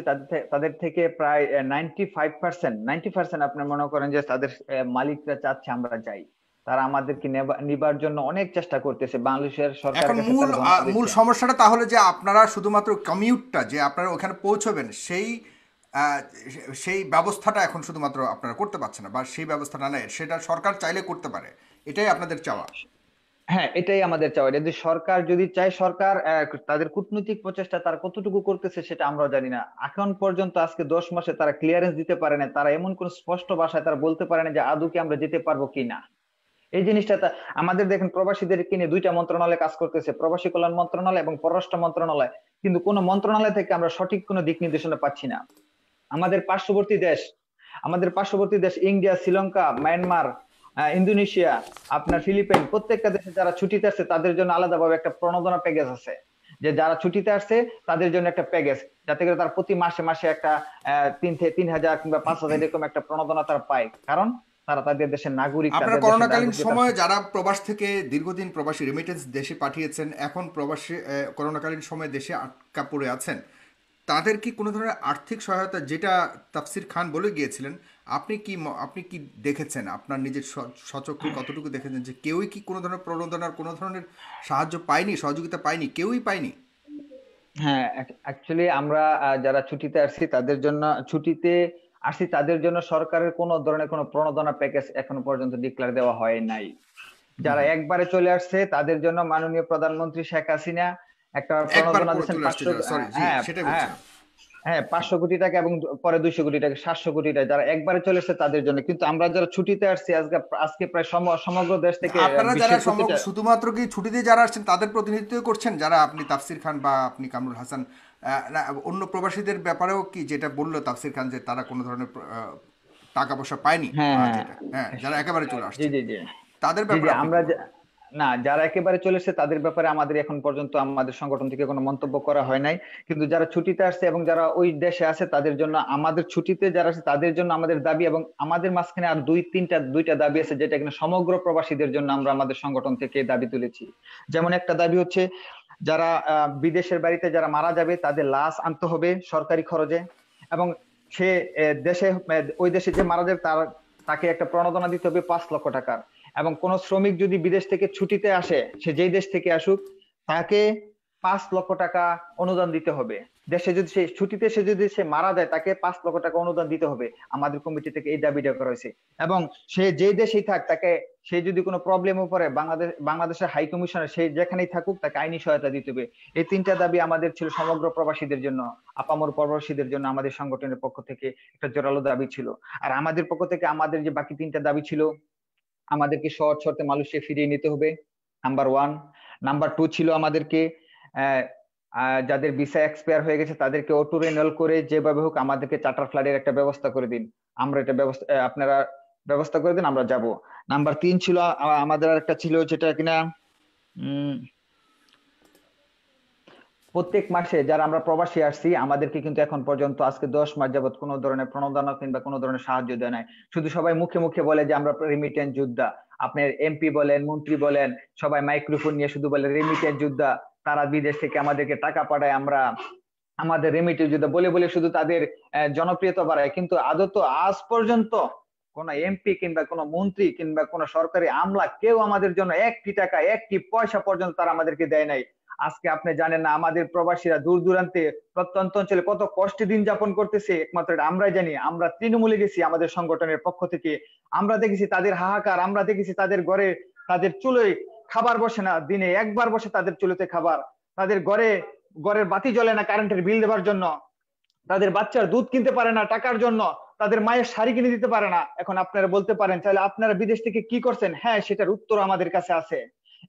তাদের থেকে প্রায় ninety five percent ninety percent আপনি মনে করেন যে তাদের মালিকরা চাচ্ছে আমরা যাই তারা আমাদেরকে নিবার জন্য অনেক চেষ্টা করতেছে বাংলাদেশের সরকার মূল মূল সমস্যাটা তাহলে যে আপনারা শুধুমাত্র কমিউটটা যে আপনারা ওখানে পৌঁছবেন সেই সেই ব্যবস্থাটা এখন শুধুমাত্র আপনারা করতে পারছেন না বা সেই ব্যবস্থাটা নেয় সেটা সরকার চাইলে করতে পারে এটাই আপনাদের চাওয়া হ্যাঁ এটাই আমাদের চাওয়া যদি সরকার যদি চায় সরকার তাদের কূটনৈতিক প্রচেষ্টা তারা কতটুকু করতেছে সেটা আমরা জানি না এখন পর্যন্ত আজকে দশ মাসে তারা ক্লিয়ারেন্স দিতে পারে না তারা এমন কোন স্পষ্ট ভাষায় তারা বলতে পারে না যে আদৌ কি আমরা যেতে পারবো কি না এই জিনিসটা আমাদের দেখেন প্রবাসীদের কিনে দুইটা মন্ত্রণালয় কাজ করতেছে প্রবাসী কল্যাণ মন্ত্রণালয় এবং পররাষ্ট্র মন্ত্রণালয় কিন্তু কোনো মন্ত্রণালয় থেকে আমরা সঠিক কোনো দিক নির্দেশনা পাচ্ছি না আমাদের পার্শ্ববর্তী দেশ আমাদের পার্শ্ববর্তী দেশ ইন্ডিয়া শ্রীলঙ্কা মায়ানমার ইন্দোনেশিয়া আপনার ফিলিপাইন প্রত্যেকটা দেশে যারা ছুটিতে আসছে তাদের জন্য আলাদাভাবে একটা প্রণোদনা প্যাকেজ আছে যে যারা ছুটিতে আসছে তাদের জন্য একটা প্যাকেজ যাতে করে তারা প্রতি মাসে মাসে একটা তিন থেকে তিন হাজার কিংবা পাঁচ হাজার এরকম একটা প্রণোদনা তারা পায় কারণ তারা তাদের দেশের নাগরিক করোনাকালীন সময়ে যারা প্রবাস থেকে দীর্ঘদিন প্রবাসী রেমিটেন্স দেশে পাঠিয়েছেন এখন প্রবাসী করোনাকালীন সময় দেশে আটকা পড়ে আছেন তাদের কি কোনো ধরনের আর্থিক সহায়তা যেটা তাফসির খান বলে গিয়েছিলেন আপনি কি আপনি কি দেখেছেন আপনার নিজের সচক্ষে কতটুকু দেখেছেন যে কেউই কি কোনো ধরনের প্রণোদনার কোনো ধরনের সাহায্য পায়নি সহযোগিতা পায়নি কেউই পায়নি হ্যাঁ অ্যাকচুয়ালি আমরা যারা ছুটিতে আসছি তাদের জন্য ছুটিতে আসছি তাদের জন্য সরকারের কোনো ধরনের কোনো প্রণোদনা প্যাকেজ এখনো পর্যন্ত ডিক্লেয়ার দেওয়া হয় নাই যারা একবারে চলে আসছে তাদের জন্য মাননীয় প্রধানমন্ত্রী শেখ হাসিনা একটা প্রণোদনা দিয়েছেন হ্যাঁ হ্যাঁ পাঁচশো কোটি টাকা এবং পরে দুইশো কোটি টাকা সাতশো কোটি টাকা যারা একবারে চলে এসছে তাদের জন্য কিন্তু আমরা যারা ছুটিতে আসছি আজকে আজকে প্রায় সমগ্র দেশ থেকে আপনারা যারা শুধুমাত্র কি ছুটিতে যারা আসছেন তাদের প্রতিনিধিত্ব করছেন যারা আপনি তাফসির খান বা আপনি কামরুল হাসান অন্য প্রবাসীদের ব্যাপারেও কি যেটা বললো তাফসির খান যে তারা কোনো ধরনের টাকা পয়সা পায়নি হ্যাঁ, হ্যাঁ।, হ্যাঁ যারা একেবারে চলে আসছে তাদের ব্যাপারে আমরা না যারা একেবারে চলে এসেছে তাদের ব্যাপারে আমাদের এখন পর্যন্ত আমাদের সংগঠন থেকে কোনো মন্তব্য করা হয় নাই কিন্তু যারা ছুটিতে আসছে এবং যারা ওই দেশে আছে তাদের জন্য আমাদের ছুটিতে যারা আছে তাদের জন্য আমাদের দাবি এবং আমাদের মাঝখানে আর দুই তিনটা দুইটা দাবি আছে যেটা কিনা সমগ্র প্রবাসীদের জন্য আমরা আমাদের সংগঠন থেকে দাবি তুলেছি যেমন একটা দাবি হচ্ছে যারা বিদেশের বাড়িতে যারা মারা যাবে তাদের লাশ আনতে হবে সরকারি খরচে এবং সে দেশে ওই দেশে যে মারা যাবে তার তাকে একটা প্রণোদনা দিতে হবে পাঁচ লক্ষ টাকার এবং কোন শ্রমিক যদি বিদেশ থেকে ছুটিতে আসে সে যেই দেশ থেকে আসুক তাকে পাঁচ লক্ষ টাকা অনুদান দিতে হবে দেশে যদি সে ছুটিতে সে যদি সে মারা যায় তাকে পাঁচ লক্ষ টাকা অনুদান দিতে হবে আমাদের কমিটি থেকে এই দাবিটা করা হয়েছে এবং সে যেই দেশেই থাক তাকে সে যদি কোনো প্রবলেমে পড়ে বাংলাদেশ বাংলাদেশের হাই কমিশনার সে যেখানেই থাকুক তাকে আইনি সহায়তা দিতে হবে এই তিনটা দাবি আমাদের ছিল সমগ্র প্রবাসীদের জন্য আপামর প্রবাসীদের জন্য আমাদের সংগঠনের পক্ষ থেকে একটা জোরালো দাবি ছিল আর আমাদের পক্ষ থেকে আমাদের যে বাকি তিনটা দাবি ছিল আমাদেরকে সহজ শর্তে মালয়েশিয়া ফিরিয়ে নিতে হবে নাম্বার ওয়ান নাম্বার টু ছিল আমাদেরকে যাদের ভিসা এক্সপায়ার হয়ে গেছে তাদেরকে অটো রেনল করে যেভাবে হোক আমাদেরকে চার্টার ফ্লাইটের একটা ব্যবস্থা করে দিন আমরা এটা ব্যবস্থা আপনারা ব্যবস্থা করে দিন আমরা যাব নাম্বার তিন ছিল আমাদের আর একটা ছিল যেটা কিনা প্রত্যেক মাসে যারা আমরা প্রবাসী আসছি আমাদেরকে কিন্তু এখন পর্যন্ত আজকে দশ মাস যাবৎ কোনো ধরনের প্রণোদনা কিংবা কোনো ধরনের সাহায্য দেয় নাই শুধু সবাই মুখে মুখে বলে যে আমরা রেমিটেন্স যোদ্ধা আপনার এমপি বলেন মন্ত্রী বলেন সবাই মাইক্রোফোন নিয়ে শুধু বলে রেমিটেন্স যোদ্ধা তারা বিদেশ থেকে আমাদেরকে টাকা পাঠায় আমরা আমাদের রেমিটেন্স যোদ্ধা বলে বলে শুধু তাদের জনপ্রিয়তা বাড়ায় কিন্তু আদত আজ পর্যন্ত কোন এমপি কিংবা কোন মন্ত্রী কিংবা কোন সরকারি আমলা কেউ আমাদের জন্য একটি টাকা একটি পয়সা পর্যন্ত তারা আমাদেরকে দেয় নাই আজকে আপনি জানেন না আমাদের প্রবাসীরা দূর দূরান্তে প্রত্যন্ত অঞ্চলে কত কষ্টে দিন যাপন করতেছে একমাত্র আমরাই জানি আমরা তৃণমূলে গেছি আমাদের সংগঠনের পক্ষ থেকে আমরা দেখেছি তাদের হাহাকার আমরা দেখেছি তাদের ঘরে তাদের চুলোয় খাবার বসে না দিনে একবার বসে তাদের চুলোতে খাবার তাদের ঘরে ঘরের বাতি জ্বলে না কারেন্টের বিল দেওয়ার জন্য তাদের বাচ্চার দুধ কিনতে পারে না টাকার জন্য তাদের মায়ের শাড়ি কিনে দিতে পারে না এখন আপনারা বলতে পারেন তাহলে আপনারা বিদেশ থেকে কি করছেন হ্যাঁ সেটার উত্তর আমাদের কাছে আছে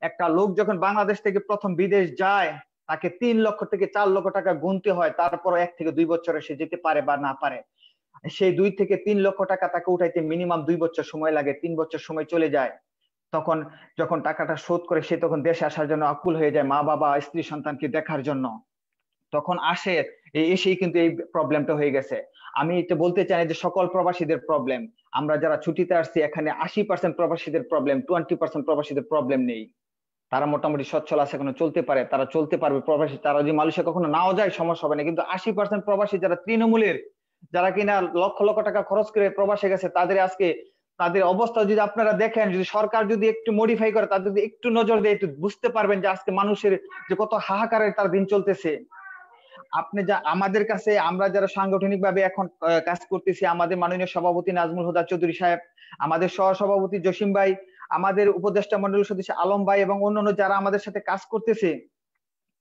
একটা লোক যখন বাংলাদেশ থেকে প্রথম বিদেশ যায় তাকে তিন লক্ষ থেকে চার লক্ষ টাকা গুনতে হয় তারপর এক থেকে দুই বছরে সে যেতে পারে বা না পারে সেই দুই থেকে তিন লক্ষ টাকা তাকে উঠাইতে মিনিমাম দুই বছর সময় লাগে তিন বছর সময় চলে যায় তখন যখন টাকাটা শোধ করে সে তখন দেশে আসার জন্য আকুল হয়ে যায় মা বাবা স্ত্রী সন্তানকে দেখার জন্য তখন আসে এসেই কিন্তু এই প্রবলেমটা হয়ে গেছে আমি এটা বলতে চাই যে সকল প্রবাসীদের প্রবলেম আমরা যারা ছুটিতে আসছি এখানে আশি পার্সেন্ট প্রবাসীদের প্রবলেম টোয়েন্টি পার্সেন্ট প্রবাসীদের প্রবলেম নেই তারা মোটামুটি সচ্ছল আছে এখনো চলতে পারে তারা চলতে পারবে প্রবাসী তারা যদি মালয়েশিয়া কখনো নাও যায় সমস্যা হবে না কিন্তু আশি পার্সেন্ট প্রবাসী যারা তৃণমূলের যারা কিনা লক্ষ লক্ষ টাকা খরচ করে প্রবাসে গেছে তাদের আজকে তাদের অবস্থা যদি আপনারা দেখেন যদি সরকার যদি একটু মডিফাই করে তাদের যদি একটু নজর দেয় একটু বুঝতে পারবেন যে আজকে মানুষের যে কত হাহাকারের তার দিন চলতেছে আপনি যা আমাদের কাছে আমরা যারা সাংগঠনিক ভাবে এখন কাজ করতেছি আমাদের মাননীয় সভাপতি নাজমুল হুদা চৌধুরী সাহেব আমাদের সহসভাপতি জসিম ভাই আমাদের উপদেষ্টা মন্ডল সদস্য আলম ভাই এবং অন্যান্য যারা আমাদের সাথে কাজ করতেছে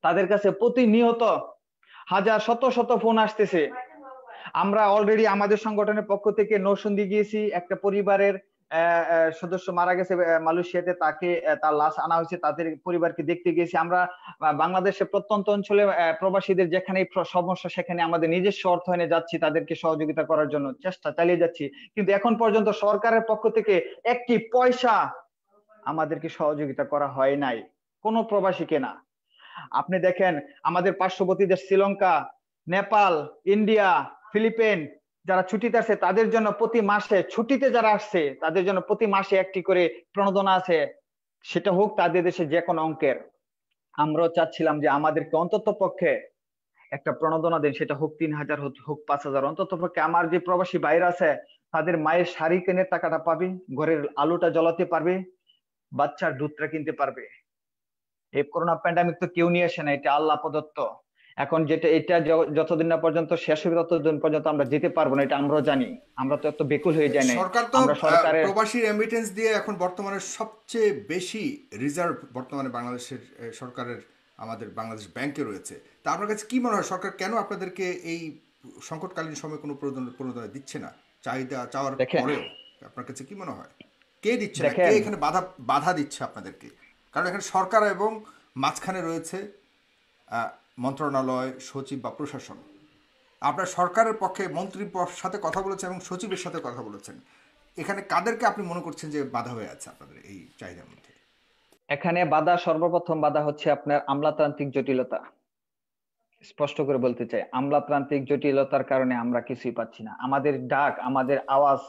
তাদের কাছে প্রতিনিয়ত হাজার শত শত ফোন আসতেছে আমরা অলরেডি আমাদের সংগঠনের পক্ষ থেকে নৌসন্দি গিয়েছি একটা পরিবারের সদস্য মারা গেছে মালয়েশিয়াতে তাকে তার লাশ আনা হয়েছে তাদের পরিবারকে দেখতে গিয়েছি আমরা বাংলাদেশে প্রত্যন্ত অঞ্চলে প্রবাসীদের যেখানে সমস্যা সেখানে আমাদের নিজস্ব অর্থায়নে যাচ্ছি তাদেরকে সহযোগিতা করার জন্য চেষ্টা চালিয়ে যাচ্ছি কিন্তু এখন পর্যন্ত সরকারের পক্ষ থেকে একটি পয়সা আমাদেরকে সহযোগিতা করা হয় নাই কোনো প্রবাসীকে না আপনি দেখেন আমাদের পার্শ্ববর্তী দেশ শ্রীলঙ্কা নেপাল ইন্ডিয়া ফিলিপিন যারা ছুটিতে আছে তাদের জন্য প্রতি মাসে ছুটিতে যারা আসছে তাদের জন্য প্রতি মাসে একটি করে প্রণোদনা আছে সেটা হোক তাদের দেশে যে কোনো অঙ্কের আমরাও চাচ্ছিলাম যে আমাদেরকে অন্তত পক্ষে একটা প্রণোদনা দেন সেটা হোক তিন হাজার হোক পাঁচ হাজার অন্তত পক্ষে আমার যে প্রবাসী বাইরে আছে তাদের মায়ের শাড়ি কেনে টাকাটা পাবে ঘরের আলোটা জ্বলাতে পারবে বাচ্চার দুধটা কিনতে পারবে এই করোনা প্যান্ডামিক তো কেউ নিয়ে আসে না এটা আল্লাহ প্রদত্ত এখন যেটা এটা যতদিন না পর্যন্ত শেষ হবে ততদিন পর্যন্ত আমরা যেতে পারবো না এটা আমরা জানি আমরা তো এত বেকুল হয়ে যাই না সরকার তো সরকারের প্রবাসী রেমিটেন্স দিয়ে এখন বর্তমানে সবচেয়ে বেশি রিজার্ভ বর্তমানে বাংলাদেশের সরকারের আমাদের বাংলাদেশ ব্যাংকে রয়েছে তা আপনার কাছে কি মনে হয় সরকার কেন আপনাদেরকে এই সংকটকালীন সময় কোনো প্রণোদনা দিচ্ছে না চাহিদা চাওয়ার পরেও আপনার কাছে কি মনে হয় কে দিচ্ছে না কে এখানে বাধা বাধা দিচ্ছে আপনাদেরকে কারণ এখানে সরকার এবং মাঝখানে রয়েছে মন্ত্রণালয় সচিব বা প্রশাসন আপনার সরকারের পক্ষে মন্ত্রী সাথে কথা বলেছেন এবং সচিবের সাথে কথা বলেছেন এখানে কাদেরকে আপনি মনে করছেন যে বাধা হয়ে আছে আপনাদের এই চাহিদার মধ্যে এখানে বাধা সর্বপ্রথম বাধা হচ্ছে আপনার আমলাতান্ত্রিক জটিলতা স্পষ্ট করে বলতে চাই আমলাতান্ত্রিক জটিলতার কারণে আমরা কিছুই পাচ্ছি না আমাদের ডাক আমাদের আওয়াজ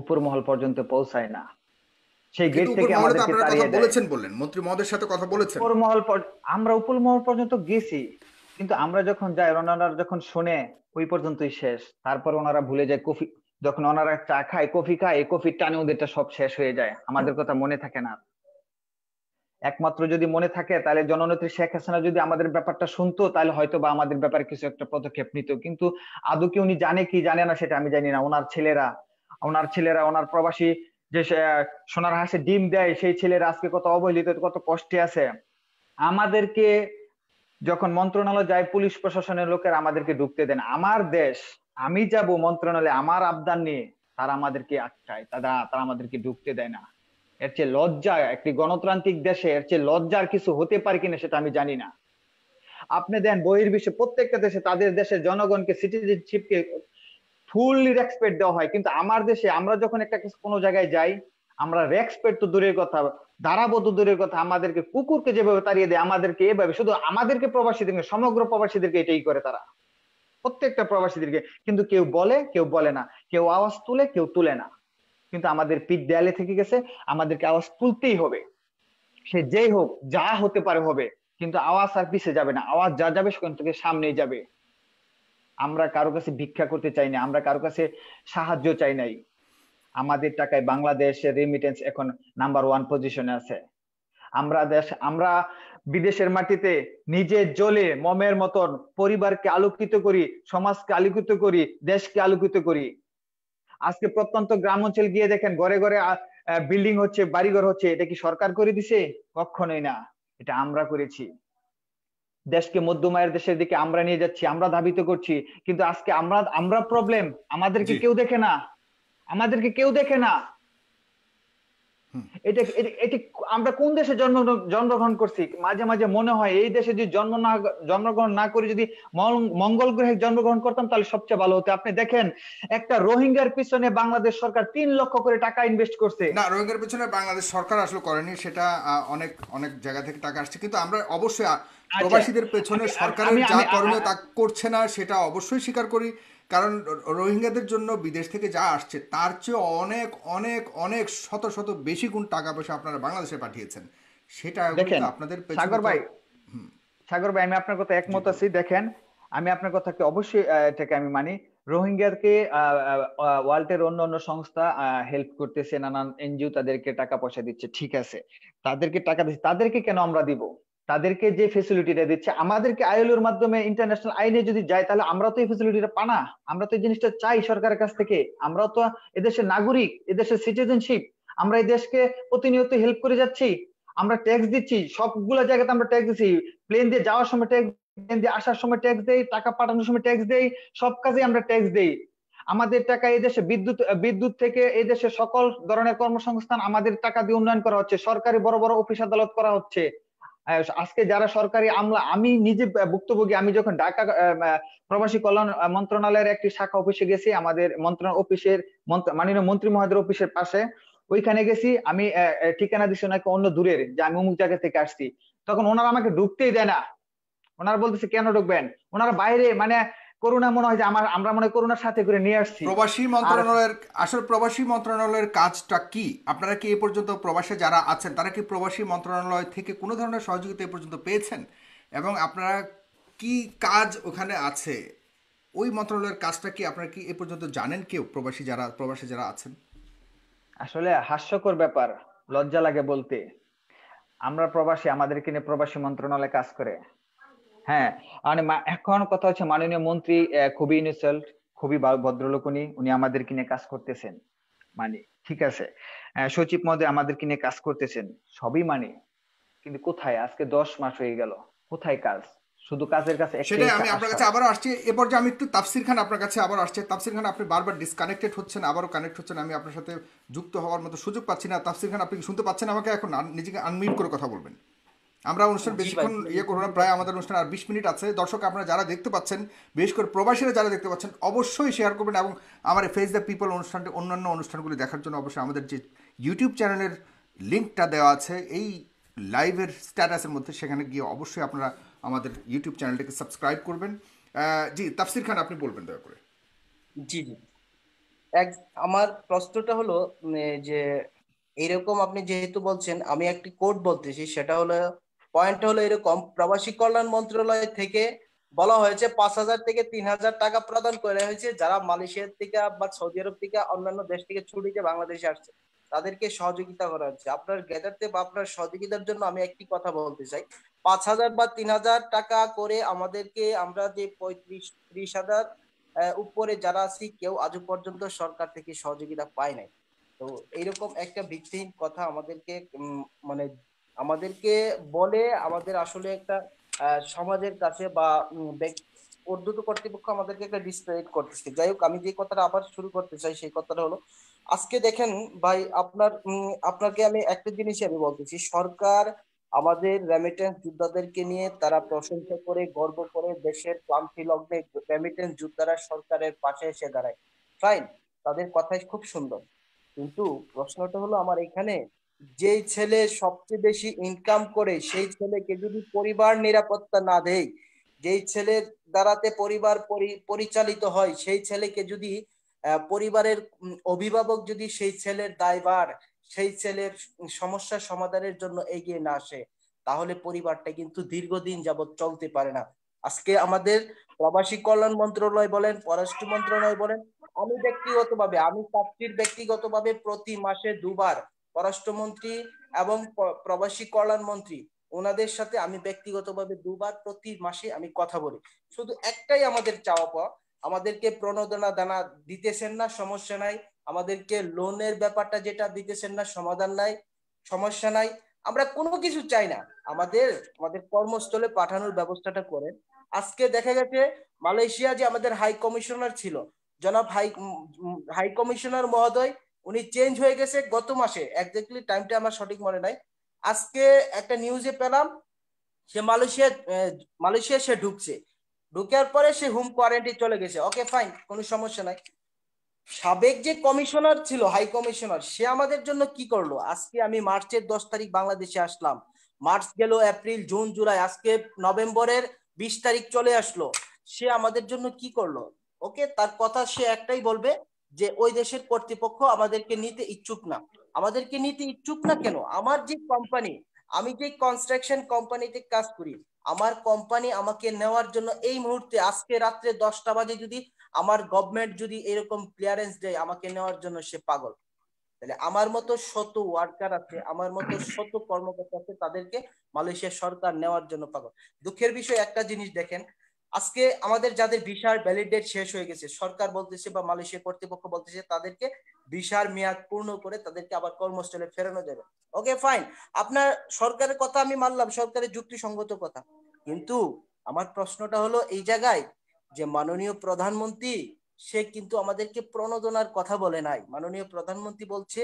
উপর মহল পর্যন্ত পৌঁছায় না সেই গেট থেকে আমাদেরকে তাড়িয়ে দেয় বলেছেন বললেন মন্ত্রী মহোদয়ের সাথে কথা বলেছেন উপর মহল আমরা উপর মহল পর্যন্ত গেছি কিন্তু আমরা যখন যাই ওনারা যখন শুনে ওই পর্যন্তই শেষ তারপর ওনারা ভুলে যায় কফি যখন ওনারা চা খায় কফি খায় কফির টানে ওদেরটা সব শেষ হয়ে যায় আমাদের কথা মনে থাকে না একমাত্র যদি মনে থাকে তাহলে জননেত্রী শেখ হাসিনা যদি আমাদের ব্যাপারটা শুনতো তাহলে হয়তো বা আমাদের ব্যাপারে কিছু একটা পদক্ষেপ নিত কিন্তু আদৌ কি উনি জানে কি জানে না সেটা আমি জানি না ওনার ছেলেরা ওনার ছেলেরা ওনার প্রবাসী যে সোনার হাসে ডিম দেয় সেই ছেলেরা আজকে কত অবহেলিত কত কষ্টে আছে আমাদেরকে যখন মন্ত্রণালয় যায় পুলিশ প্রশাসনের লোকের আমাদেরকে ঢুকতে দেন আমার দেশ আমি যাব মন্ত্রণালয়ে আমার আবদার নিয়ে তারা আমাদেরকে আটকায় তারা তারা আমাদেরকে ঢুকতে দেয় না এর চেয়ে লজ্জা একটি গণতান্ত্রিক দেশে এর চেয়ে লজ্জার কিছু হতে পারে কিনা সেটা আমি জানি না আপনি দেন বহির বিশ্বে প্রত্যেকটা দেশে তাদের দেশের জনগণকে সিটিজেনশিপকে ফুললি রেসপেক্ট দেওয়া হয় কিন্তু আমার দেশে আমরা যখন একটা কোনো জায়গায় যাই আমরা রেসপেক্ট তো দূরের কথা দাঁড়াবো দূরের কথা আমাদেরকে কুকুরকে যেভাবে তাড়িয়ে দেয় আমাদেরকে এভাবে শুধু আমাদেরকে প্রবাসীদেরকে সমগ্র প্রবাসীদেরকে এটাই করে তারা প্রত্যেকটা প্রবাসীদেরকে কিন্তু কেউ বলে কেউ বলে না কেউ আওয়াজ তুলে কেউ তুলে না কিন্তু আমাদের পিঠ দেয়ালে থেকে গেছে আমাদেরকে আওয়াজ তুলতেই হবে সে যেই হোক যা হতে পারে হবে কিন্তু আওয়াজ আর পিছিয়ে যাবে না আওয়াজ যা যাবে সেখান থেকে সামনেই যাবে আমরা কারো কাছে ভিক্ষা করতে চাই না আমরা কারো কাছে সাহায্য চাই নাই আমাদের টাকায় বাংলাদেশের রেমিটেন্স এখন নাম্বার ওয়ান পজিশনে আছে আমরা দেশ আমরা বিদেশের মাটিতে নিজে জ্বলে মমের মতন পরিবারকে আলোকিত করি সমাজকে আলোকিত করি দেশকে আলোকিত করি আজকে প্রত্যন্ত গ্রাম অঞ্চল গিয়ে দেখেন ঘরে ঘরে বিল্ডিং হচ্ছে বাড়িঘর হচ্ছে এটা কি সরকার করে দিছে কখনোই না এটা আমরা করেছি দেশকে মধ্যমায়ের দেশের দিকে আমরা নিয়ে যাচ্ছি আমরা ধাবিত করছি কিন্তু আজকে আমরা আমরা প্রবলেম আমাদেরকে কেউ দেখে না আমাদেরকে কেউ দেখে না এটা এটি আমরা কোন দেশে জন্ম জন্মগ্রহণ করছি মাঝে মাঝে মনে হয় এই দেশে যদি জন্ম না জন্মগ্রহণ না করে যদি মঙ্গল গ্রহে জন্মগ্রহণ করতাম তাহলে সবচেয়ে ভালো হতো আপনি দেখেন একটা রোহিঙ্গার পিছনে বাংলাদেশ সরকার তিন লক্ষ করে টাকা ইনভেস্ট করছে না রোহিঙ্গার পিছনে বাংলাদেশ সরকার আসলে করেনি সেটা অনেক অনেক জায়গা থেকে টাকা আসছে কিন্তু আমরা অবশ্যই আচ্ছা। প্রবাসীদের পেছনে সরকারের যা করণীয় তা করছে না সেটা অবশ্যই স্বীকার করি কারণ রোহিঙ্গাদের জন্য বিদেশ থেকে যা আসছে তার চেয়ে অনেক অনেক অনেক শত শত বেশি গুণ টাকা পয়সা আপনারা বাংলাদেশে পাঠিয়েছেন সেটা আপনাদের সাগর ভাই সাগর ভাই আমি আপনার কথা একমত আছি দেখেন আমি আপনার কথাকে অবশ্যই এটাকে আমি মানি রোহিঙ্গাকে ওয়ার্ল্ডের অন্য অন্য সংস্থা হেল্প করতেছে নানান এনজিও তাদেরকে টাকা পয়সা দিচ্ছে ঠিক আছে তাদেরকে টাকা দিচ্ছে তাদেরকে কেন আমরা দিব তাদেরকে যে ফেসিলিটিটা দিচ্ছে আমাদেরকে আইএলওর মাধ্যমে ইন্টারন্যাশনাল আইনে যদি যায় তাহলে আমরা তো এই ফেসিলিটিটা পানা আমরা তো এই জিনিসটা চাই সরকারের কাছ থেকে আমরা তো এদেশের নাগরিক এদেশের সিটিজেনশিপ আমরা এই দেশকে প্রতিনিয়ত হেল্প করে যাচ্ছি আমরা ট্যাক্স দিচ্ছি সবগুলো জায়গাতে আমরা ট্যাক্স দিচ্ছি প্লেন দিয়ে যাওয়ার সময় ট্যাক্স প্লেন দিয়ে আসার সময় ট্যাক্স দেই টাকা পাঠানোর সময় ট্যাক্স দেই সব কাজে আমরা ট্যাক্স দেই আমাদের টাকা এই দেশে বিদ্যুৎ বিদ্যুৎ থেকে এই দেশে সকল ধরনের কর্মসংস্থান আমাদের টাকা দিয়ে উন্নয়ন করা হচ্ছে সরকারি বড় বড় অফিস আদালত করা হচ্ছে আজকে যারা সরকারি আমলা আমি নিজে ভুক্তভোগী আমি যখন ঢাকা প্রবাসী কল্যাণ মন্ত্রণালয়ের একটি শাখা অফিসে গেছি আমাদের মন্ত্রণ অফিসের মাননীয় মন্ত্রী মহোদয়ের অফিসের পাশে ওইখানে গেছি আমি ঠিকানা দিছি ওনাকে অন্য দূরের যে আমি অমুক জায়গা থেকে আসছি তখন ওনারা আমাকে ঢুকতেই দেয় না ওনারা বলতেছে কেন ঢুকবেন ওনারা বাইরে মানে করোনা মনে হয় যে আমার আমরা মনে করোনার সাথে করে নিয়ে আসছি প্রবাসী মন্ত্রণালয়ের আসল প্রবাসী মন্ত্রণালয়ের কাজটা কি আপনারা কি এ পর্যন্ত প্রবাসে যারা আছেন তারা কি প্রবাসী মন্ত্রণালয় থেকে কোনো ধরনের সহযোগিতা এ পর্যন্ত পেয়েছেন এবং আপনারা কি কাজ ওখানে আছে ওই মন্ত্রণালয়ের কাজটা কি আপনারা কি এ পর্যন্ত জানেন কেউ প্রবাসী যারা প্রবাসে যারা আছেন আসলে হাস্যকর ব্যাপার লজ্জা লাগে বলতে আমরা প্রবাসী আমাদেরকে নিয়ে প্রবাসী মন্ত্রণালয় কাজ করে হ্যাঁ আর এখন কথা হচ্ছে মাননীয় মন্ত্রী খুবই ইনোসেন্ট খুবই ভদ্রলোক উনি উনি আমাদের কিনে কাজ করতেছেন মানে ঠিক আছে সচিব মধ্যে আমাদের কিনে কাজ করতেছেন সবই মানে কিন্তু কোথায় আজকে দশ মাস হয়ে গেল কোথায় কাজ শুধু কাজের কাছে সেটাই আমি আপনার কাছে আবার আসছি এরপর যে আমি একটু তাফসির খান আপনার কাছে আবার আসছে তাফসির খান আপনি বারবার ডিসকানেক্টেড হচ্ছেন আবারও কানেক্ট হচ্ছেন আমি আপনার সাথে যুক্ত হওয়ার মতো সুযোগ পাচ্ছি না তাফসির খান আপনি শুনতে পাচ্ছেন আমাকে এখন নিজেকে আনমিউট করে কথা বলবেন আমরা অনুষ্ঠান বেশিক্ষণ ইয়ে করবো না প্রায় আমাদের অনুষ্ঠান আর বিশ মিনিট আছে দর্শক আপনারা যারা দেখতে পাচ্ছেন বিশেষ করে প্রবাসীরা যারা দেখতে পাচ্ছেন অবশ্যই শেয়ার করবেন এবং আমার ফেস দ্য পিপল অনুষ্ঠানটি অন্যান্য অনুষ্ঠানগুলি দেখার জন্য অবশ্যই আমাদের যে ইউটিউব চ্যানেলের লিঙ্কটা দেওয়া আছে এই লাইভের স্ট্যাটাসের মধ্যে সেখানে গিয়ে অবশ্যই আপনারা আমাদের ইউটিউব চ্যানেলটাকে সাবস্ক্রাইব করবেন জি তাফসির খান আপনি বলবেন দয়া করে জি জি এক আমার প্রশ্নটা হলো যে এরকম আপনি যেহেতু বলছেন আমি একটি কোড বলতেছি সেটা হলো পয়েন্ট হলো এরকম প্রবাসী কল্যাণ মন্ত্রণালয় থেকে বলা হয়েছে পাঁচ হাজার থেকে তিন হাজার টাকা প্রদান করা হয়েছে যারা মালয়েশিয়ার থেকে বা সৌদি আরব থেকে অন্যান্য দেশ থেকে ছুটিতে বাংলাদেশে আসছে তাদেরকে সহযোগিতা করা হচ্ছে আপনার গ্যাদারতে বা আপনার সহযোগিতার জন্য আমি একটি কথা বলতে চাই পাঁচ হাজার বা তিন হাজার টাকা করে আমাদেরকে আমরা যে পঁয়ত্রিশ ত্রিশ হাজার উপরে যারা আছি কেউ আজ পর্যন্ত সরকার থেকে সহযোগিতা পায় নাই তো এইরকম একটা ভিত্তিহীন কথা আমাদেরকে মানে আমাদেরকে বলে আমাদের আসলে একটা সমাজের কাছে বা উর্দুত কর্তৃপক্ষ আমাদেরকে একটা ডিসক্রেডিট করতেছে যাই হোক আমি যে কথাটা আবার শুরু করতে চাই সেই কথাটা হলো আজকে দেখেন ভাই আপনার আপনাকে আমি একটা জিনিসই আমি বলতেছি সরকার আমাদের রেমিটেন্স যোদ্ধাদেরকে নিয়ে তারা প্রশংসা করে গর্ব করে দেশের ক্লান্তি লগ্নে রেমিটেন্স যোদ্ধারা সরকারের পাশে এসে দাঁড়ায় ফাইন তাদের কথাই খুব সুন্দর কিন্তু প্রশ্নটা হলো আমার এখানে যেই ছেলে সবচেয়ে বেশি ইনকাম করে সেই ছেলেকে যদি পরিবার নিরাপত্তা না দেয় যে ছেলের দ্বারাতে পরিবার পরিচালিত হয় সেই ছেলেকে যদি পরিবারের অভিভাবক যদি সেই ছেলের দায়ভার সেই ছেলের সমস্যা সমাধানের জন্য এগিয়ে না আসে তাহলে পরিবারটা কিন্তু দীর্ঘদিন যাবৎ চলতে পারে না আজকে আমাদের প্রবাসী কল্যাণ মন্ত্রণালয় বলেন পররাষ্ট্র মন্ত্রণালয় বলেন আমি ব্যক্তিগতভাবে আমি ছাত্রীর ব্যক্তিগতভাবে প্রতি মাসে দুবার পররাষ্ট্রমন্ত্রী এবং প্রবাসী কল্যাণ মন্ত্রী ওনাদের সাথে আমি ব্যক্তিগতভাবে দুবার প্রতি মাসে আমি কথা বলি শুধু একটাই আমাদের চাওয়া পাওয়া আমাদেরকে প্রণোদনা দানা দিতেছেন না সমস্যা নাই আমাদেরকে লোনের ব্যাপারটা যেটা দিতেছেন না সমাধান নাই সমস্যা নাই আমরা কোনো কিছু চাই না আমাদের আমাদের কর্মস্থলে পাঠানোর ব্যবস্থাটা করেন আজকে দেখা গেছে মালয়েশিয়া যে আমাদের হাই কমিশনার ছিল জনাব হাই হাই কমিশনার মহোদয় উনি চেঞ্জ হয়ে গেছে গত মাসে একজাক্টলি টাইমটা আমার সঠিক মনে নাই আজকে একটা নিউজে পেলাম সে মালয়েশিয়া মালয়েশিয়া সে ঢুকছে ঢুকার পরে সে হোম কোয়ারেন্টি চলে গেছে ওকে ফাইন কোনো সমস্যা নাই সাবেক যে কমিশনার ছিল হাই কমিশনার সে আমাদের জন্য কি করলো আজকে আমি মার্চের দশ তারিখ বাংলাদেশে আসলাম মার্চ গেল এপ্রিল জুন জুলাই আজকে নভেম্বরের বিশ তারিখ চলে আসলো সে আমাদের জন্য কি করলো ওকে তার কথা সে একটাই বলবে যে ওই দেশের কর্তৃপক্ষ আমাদেরকে নিতে ইচ্ছুক না আমাদেরকে নিতে ইচ্ছুক না কেন আমার যে কোম্পানি আমি যে কনস্ট্রাকশন কোম্পানিতে কাজ করি আমার কোম্পানি আমাকে নেওয়ার জন্য এই মুহূর্তে আজকে রাত্রে দশটা বাজে যদি আমার গভর্নমেন্ট যদি এরকম ক্লিয়ারেন্স দেয় আমাকে নেওয়ার জন্য সে পাগল তাহলে আমার মতো শত ওয়ার্কার আছে আমার মতো শত কর্মকর্তা আছে তাদেরকে মালয়েশিয়া সরকার নেওয়ার জন্য পাগল দুঃখের বিষয় একটা জিনিস দেখেন আজকে আমাদের যাদের ভিসার ভ্যালিডেট শেষ হয়ে গেছে সরকার বলতেছে বা মালয়েশিয়া কর্তৃপক্ষ বলতেছে তাদেরকে ভিসার মেয়াদ পূর্ণ করে তাদেরকে আবার কর্মস্থলে ফেরানো যাবে ওকে ফাইন আপনার সরকারের কথা আমি মানলাম সরকারের যুক্তিসঙ্গত কথা কিন্তু আমার প্রশ্নটা হলো এই জায়গায় যে মাননীয় প্রধানমন্ত্রী সে কিন্তু আমাদেরকে প্রণোদনার কথা বলে নাই মাননীয় প্রধানমন্ত্রী বলছে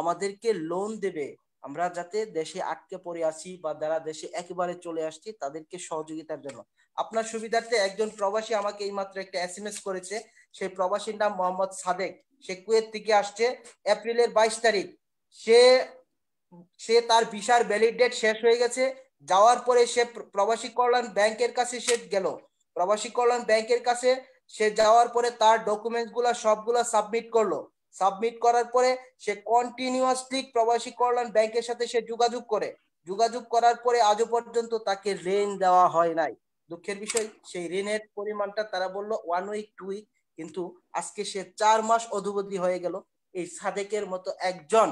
আমাদেরকে লোন দেবে আমরা যাতে দেশে আটকে পড়ে আছি বা যারা দেশে একেবারে চলে আসছি তাদেরকে সহযোগিতার জন্য আপনার সুবিধার্থে একজন প্রবাসী আমাকে এই মাত্র একটা এস করেছে সেই প্রবাসীর নাম মোহাম্মদ সাদেক সে কুয়েত থেকে আসছে এপ্রিলের বাইশ তারিখ সে সে তার ভিসার ভ্যালিড ডেট শেষ হয়ে গেছে যাওয়ার পরে সে প্রবাসী কল্যাণ ব্যাংকের কাছে সে গেল প্রবাসী কল্যাণ ব্যাংকের কাছে সে যাওয়ার পরে তার ডকুমেন্টস গুলা সবগুলা সাবমিট করলো সাবমিট করার পরে সে কন্টিনিউয়াসলি প্রবাসী কল্যাণ ব্যাংকের সাথে সে যোগাযোগ করে যোগাযোগ করার পরে আজও পর্যন্ত তাকে ঋণ দেওয়া হয় নাই দুঃখের বিষয় সেই ঋণের পরিমাণটা তারা বললো ওয়ান উইক টু উইক কিন্তু আজকে সে চার মাস অধুবধি হয়ে গেল এই সাদেকের মতো একজন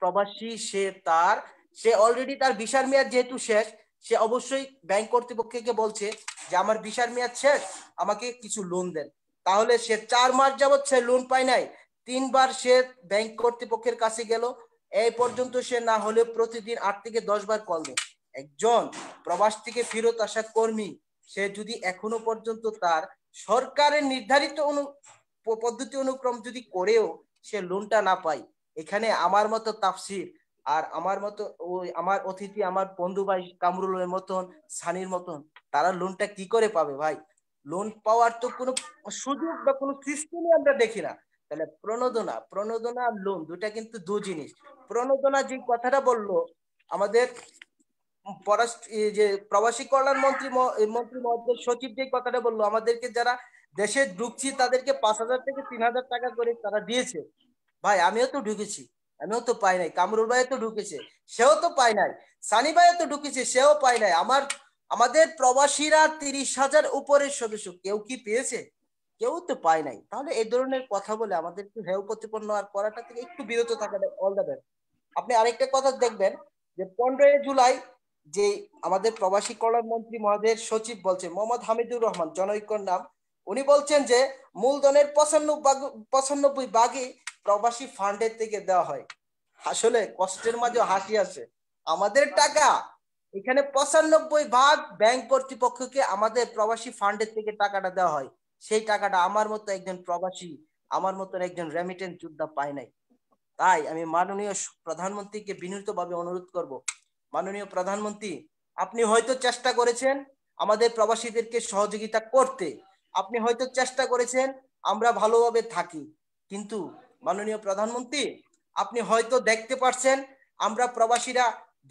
প্রবাসী সে তার সে অলরেডি তার ভিসার মেয়াদ যেহেতু শেষ সে অবশ্যই ব্যাংক কর্তৃপক্ষকে বলছে যে আমার ভিসার মেয়াদ শেষ আমাকে কিছু লোন দেন তাহলে সে চার মাস যাবৎ সে লোন পায় নাই তিনবার সে ব্যাংক কর্তৃপক্ষের কাছে গেল এই পর্যন্ত সে না হলে প্রতিদিন আট থেকে দশ বার কল দেয় একজন প্রবাস থেকে ফেরত আসা কর্মী সে যদি এখনো পর্যন্ত তার সরকারের নির্ধারিত অনু পদ্ধতি অনুক্রম যদি করেও সে লোনটা না পায় এখানে আমার মতো তাফসির আর আমার মতো ওই আমার অতিথি আমার বন্ধু ভাই কামরুলের মতন সানির মতন তারা লোনটা কি করে পাবে ভাই লোন পাওয়ার তো কোনো সুযোগ বা কোনো সিস্টেমই আমরা দেখি না তাহলে প্রণোদনা প্রণোদনা আর লোন দুটা কিন্তু দু জিনিস প্রণোদনা যে কথাটা বললো আমাদের পররাষ্ট্র যে প্রবাসী কল্যাণ মন্ত্রী মন্ত্রী মহোদয় সচিব যে কথাটা বললো আমাদেরকে যারা দেশে ঢুকছি তাদেরকে পাঁচ হাজার থেকে তিন হাজার টাকা করে তারা দিয়েছে ভাই আমিও তো ঢুকেছি আমিও তো পাই নাই কামরুল ভাই তো ঢুকেছে সেও তো পায় নাই সানি ভাইও তো ঢুকেছে সেও পায় নাই আমার আমাদের প্রবাসীরা তিরিশ হাজার উপরের সদস্য কেউ কি পেয়েছে কেউ তো পায় নাই তাহলে এই ধরনের কথা বলে আমাদের একটু হেউ প্রতিপন্ন আর করাটা থেকে একটু বিরত থাকা অল দ্য বেস্ট আপনি আরেকটা কথা দেখবেন যে পনেরোই জুলাই যে আমাদের প্রবাসী কল্যাণ মন্ত্রী মহাদের সচিব বলছেন মোহাম্মদ হামিদুর রহমান জনৈক্যর নাম উনি বলছেন যে মূলধনের পঁচানব্বই পঁচানব্বই ভাগই প্রবাসী ফান্ডের থেকে দেওয়া হয় আসলে কষ্টের মাঝে হাসি আছে আমাদের টাকা এখানে পঁচানব্বই ভাগ ব্যাংক কর্তৃপক্ষকে আমাদের প্রবাসী ফান্ডের থেকে টাকাটা দেওয়া হয় সেই টাকাটা আমার মতো একজন প্রবাসী আমার মতন একজন রেমিটেন্স যোদ্ধা পায় নাই তাই আমি মাননীয় প্রধানমন্ত্রীকে বিনীতভাবে অনুরোধ করব মাননীয় প্রধানমন্ত্রী আপনি হয়তো চেষ্টা করেছেন আমাদের প্রবাসীদেরকে সহযোগিতা করতে আপনি হয়তো চেষ্টা করেছেন আমরা ভালোভাবে থাকি কিন্তু মাননীয় প্রধানমন্ত্রী আপনি হয়তো দেখতে পারছেন আমরা প্রবাসীরা